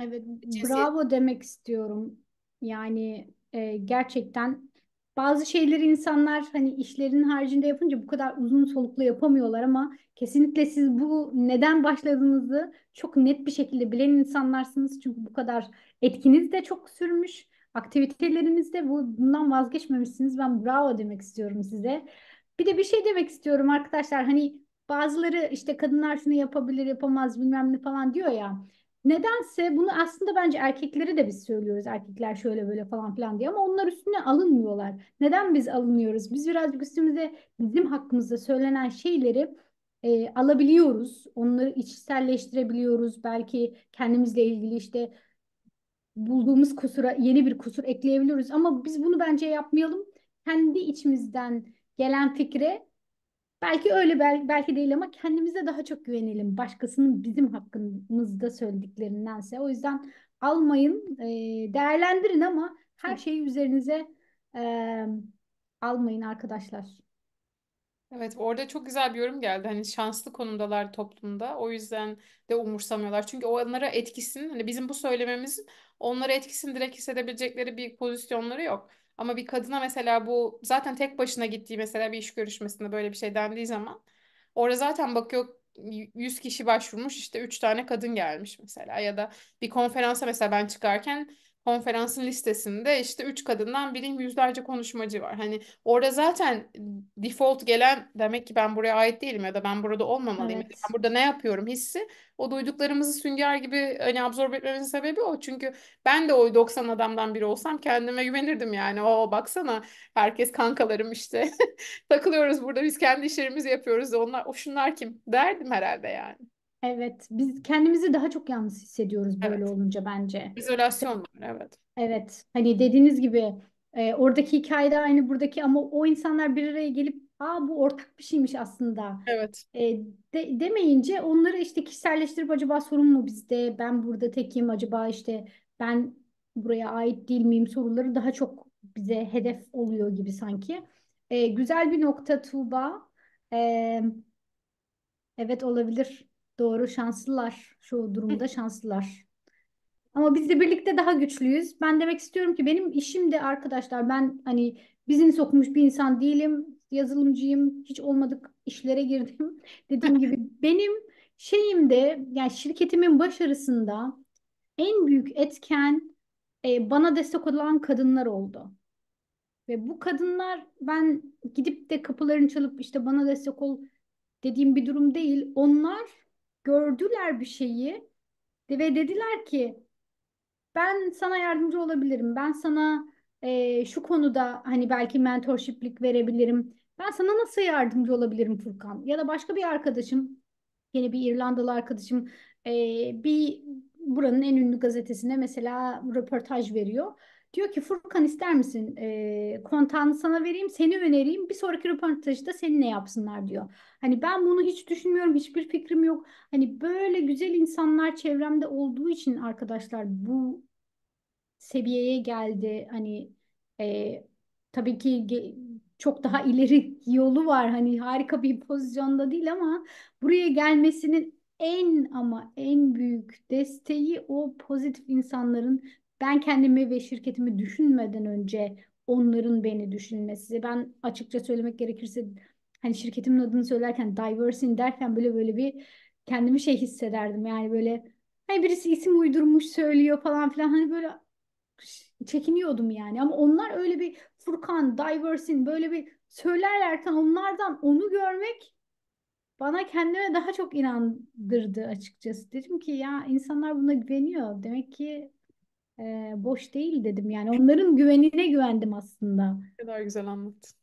Evet, Cinsiyet... bravo demek istiyorum. Yani e, gerçekten bazı şeyleri insanlar hani işlerin haricinde yapınca bu kadar uzun soluklu yapamıyorlar ama kesinlikle siz bu neden başladığınızı çok net bir şekilde bilen insanlarsınız. Çünkü bu kadar etkiniz de çok sürmüş. aktiviteleriniz de bu, bundan vazgeçmemişsiniz. Ben bravo demek istiyorum size. Bir de bir şey demek istiyorum arkadaşlar. Hani bazıları işte kadınlar şunu yapabilir yapamaz bilmem ne falan diyor ya. Nedense bunu aslında bence erkeklere de biz söylüyoruz. Erkekler şöyle böyle falan filan diye ama onlar üstüne alınmıyorlar. Neden biz alınıyoruz? Biz birazcık üstümüze bizim hakkımızda söylenen şeyleri e, alabiliyoruz. Onları içselleştirebiliyoruz. Belki kendimizle ilgili işte bulduğumuz kusura yeni bir kusur ekleyebiliyoruz. Ama biz bunu bence yapmayalım. Kendi içimizden gelen fikre Belki öyle bel belki değil ama kendimize daha çok güvenelim. Başkasının bizim hakkımızda söylediklerindense. O yüzden almayın, değerlendirin ama her şeyi üzerinize almayın arkadaşlar. Evet orada çok güzel bir yorum geldi. Hani şanslı konumdalar toplumda. O yüzden de umursamıyorlar. Çünkü onlara etkisini hani bizim bu söylememizin onlara etkisini direkt hissedebilecekleri bir pozisyonları yok. Ama bir kadına mesela bu zaten tek başına gittiği mesela bir iş görüşmesinde böyle bir şey dendiği zaman orada zaten bakıyor 100 kişi başvurmuş işte 3 tane kadın gelmiş mesela ya da bir konferansa mesela ben çıkarken konferansın listesinde işte üç kadından birin yüzlerce konuşmacı var. Hani orada zaten default gelen demek ki ben buraya ait değilim ya da ben burada olmamalıyım. Evet. Ben burada ne yapıyorum hissi. O duyduklarımızı sünger gibi hani absorbe etmemizin sebebi o. Çünkü ben de o 90 adamdan biri olsam kendime güvenirdim yani. O baksana herkes kankalarım işte. Takılıyoruz burada biz kendi işlerimizi yapıyoruz onlar o şunlar kim derdim herhalde yani. Evet, biz kendimizi daha çok yalnız hissediyoruz böyle Evet. olunca bence. İzolasyon var. Evet. Evet, hani dediğiniz gibi e, oradaki hikaye de aynı buradaki ama o insanlar bir araya gelip aa bu ortak bir şeymiş aslında Evet. e, de, demeyince onları işte kişiselleştirip acaba sorun mu bizde, ben burada tekim acaba işte ben buraya ait değil miyim soruları daha çok bize hedef oluyor gibi sanki. E, güzel bir nokta Tuğba. E, evet olabilir. Doğru şanslılar. Şu durumda şanslılar. Ama biz de birlikte daha güçlüyüz. Ben demek istiyorum ki benim işim de arkadaşlar ben hani bizini sokmuş bir insan değilim. Yazılımcıyım. Hiç olmadık işlere girdim. Dediğim gibi benim şeyim de yani şirketimin başarısında en büyük etken e, bana destek olan kadınlar oldu. Ve bu kadınlar ben gidip de kapılarını çalıp işte bana destek ol dediğim bir durum değil. Onlar gördüler bir şeyi ve dediler ki ben sana yardımcı olabilirim. Ben sana e, şu konuda hani belki mentorshiplik verebilirim. Ben sana nasıl yardımcı olabilirim Furkan? Ya da başka bir arkadaşım, yine bir İrlandalı arkadaşım e, bir buranın en ünlü gazetesine mesela röportaj veriyor Diyor ki Furkan ister misin e, kontağını sana vereyim seni önereyim bir sonraki röportajı da seninle yapsınlar diyor. Hani ben bunu hiç düşünmüyorum hiçbir fikrim yok. Hani böyle güzel insanlar çevremde olduğu için arkadaşlar bu seviyeye geldi. Hani e, tabii ki çok daha ileri yolu var. Hani harika bir pozisyonda değil ama buraya gelmesinin en ama en büyük desteği o pozitif insanların ben kendimi ve şirketimi düşünmeden önce onların beni düşünmesi. Ben açıkça söylemek gerekirse hani şirketimin adını söylerken Diversin derken böyle böyle bir kendimi şey hissederdim. Yani böyle hani birisi isim uydurmuş söylüyor falan filan hani böyle çekiniyordum yani. Ama onlar öyle bir Furkan, Diversin böyle bir söylerlerken onlardan onu görmek bana kendime daha çok inandırdı açıkçası. Dedim ki ya insanlar buna güveniyor. Demek ki e, boş değil dedim. Yani onların güvenine güvendim aslında. Ne kadar güzel anlattın.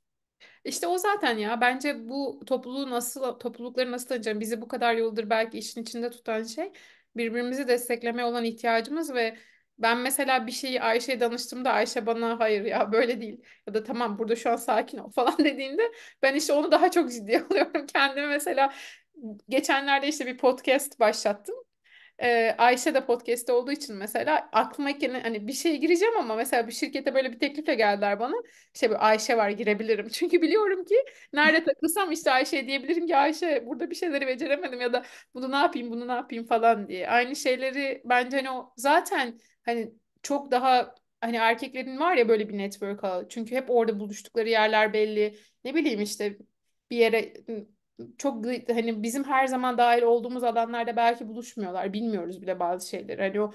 İşte o zaten ya bence bu topluluğu nasıl toplulukları nasıl tanıyacağım bizi bu kadar yıldır belki işin içinde tutan şey birbirimizi desteklemeye olan ihtiyacımız ve ben mesela bir şeyi Ayşe'ye danıştığımda Ayşe bana hayır ya böyle değil ya da tamam burada şu an sakin ol falan dediğinde ben işte onu daha çok ciddiye alıyorum. Kendimi mesela geçenlerde işte bir podcast başlattım. Ayşe de podcast'te olduğu için mesela aklıma ilk gelen hani bir şeye gireceğim ama mesela bir şirkete böyle bir teklifle geldiler bana. İşte bir Ayşe var girebilirim. Çünkü biliyorum ki nerede takılsam işte Ayşe diyebilirim ki Ayşe burada bir şeyleri beceremedim ya da bunu ne yapayım bunu ne yapayım falan diye. Aynı şeyleri bence hani o zaten hani çok daha hani erkeklerin var ya böyle bir network ağı. Çünkü hep orada buluştukları yerler belli. Ne bileyim işte bir yere çok hani bizim her zaman dahil olduğumuz alanlarda belki buluşmuyorlar. Bilmiyoruz bile bazı şeyleri. Hani o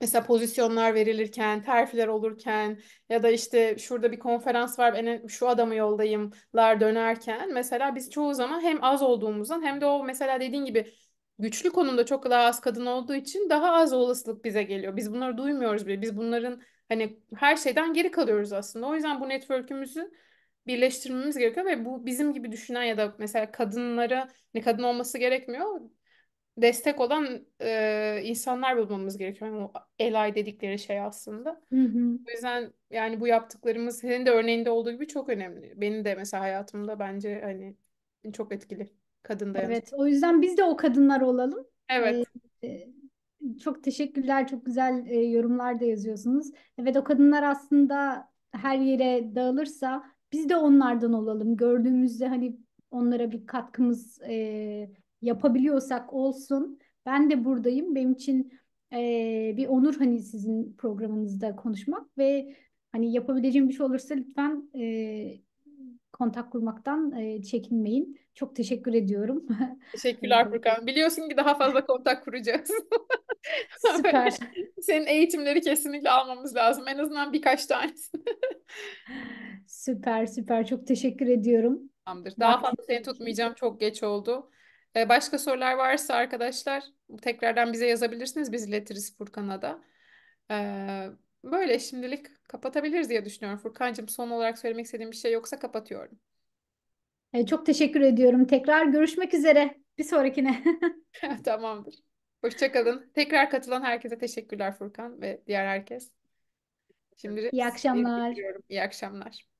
mesela pozisyonlar verilirken, terfiler olurken ya da işte şurada bir konferans var ben şu adamı yoldayımlar dönerken mesela biz çoğu zaman hem az olduğumuzdan hem de o mesela dediğin gibi güçlü konumda çok daha az kadın olduğu için daha az olasılık bize geliyor. Biz bunları duymuyoruz bile. Biz bunların hani her şeyden geri kalıyoruz aslında. O yüzden bu network'ümüzü birleştirmemiz gerekiyor ve bu bizim gibi düşünen ya da mesela kadınlara ne hani kadın olması gerekmiyor destek olan e, insanlar bulmamız gerekiyor. Yani o elay dedikleri şey aslında. Hı hı. O yüzden yani bu yaptıklarımız senin de örneğinde olduğu gibi çok önemli. Benim de mesela hayatımda bence hani çok etkili kadın dayanışması. Evet, o yüzden biz de o kadınlar olalım. Evet. Ee, çok teşekkürler. Çok güzel e, yorumlar da yazıyorsunuz. Evet o kadınlar aslında her yere dağılırsa biz de onlardan olalım. Gördüğümüzde hani onlara bir katkımız e, yapabiliyorsak olsun. Ben de buradayım. Benim için e, bir onur hani sizin programınızda konuşmak ve hani yapabileceğim bir şey olursa lütfen e, kontak kurmaktan e, çekinmeyin. Çok teşekkür ediyorum. Teşekkürler Furkan. Biliyorsun ki daha fazla kontak kuracağız. Süper. Senin eğitimleri kesinlikle almamız lazım. En azından birkaç tanesi. süper süper. Çok teşekkür ediyorum. Tamamdır. Daha Bak, fazla seni tutmayacağım. Çok geç oldu. Ee, başka sorular varsa arkadaşlar tekrardan bize yazabilirsiniz. Biz iletiriz Furkan'a da. Ee, Böyle şimdilik kapatabiliriz diye düşünüyorum Furkancığım. Son olarak söylemek istediğim bir şey yoksa kapatıyorum. E, çok teşekkür ediyorum. Tekrar görüşmek üzere. Bir sonrakine. Tamamdır. Hoşçakalın. Tekrar katılan herkese teşekkürler Furkan ve diğer herkes. Şimdilik İyi akşamlar. İyi akşamlar.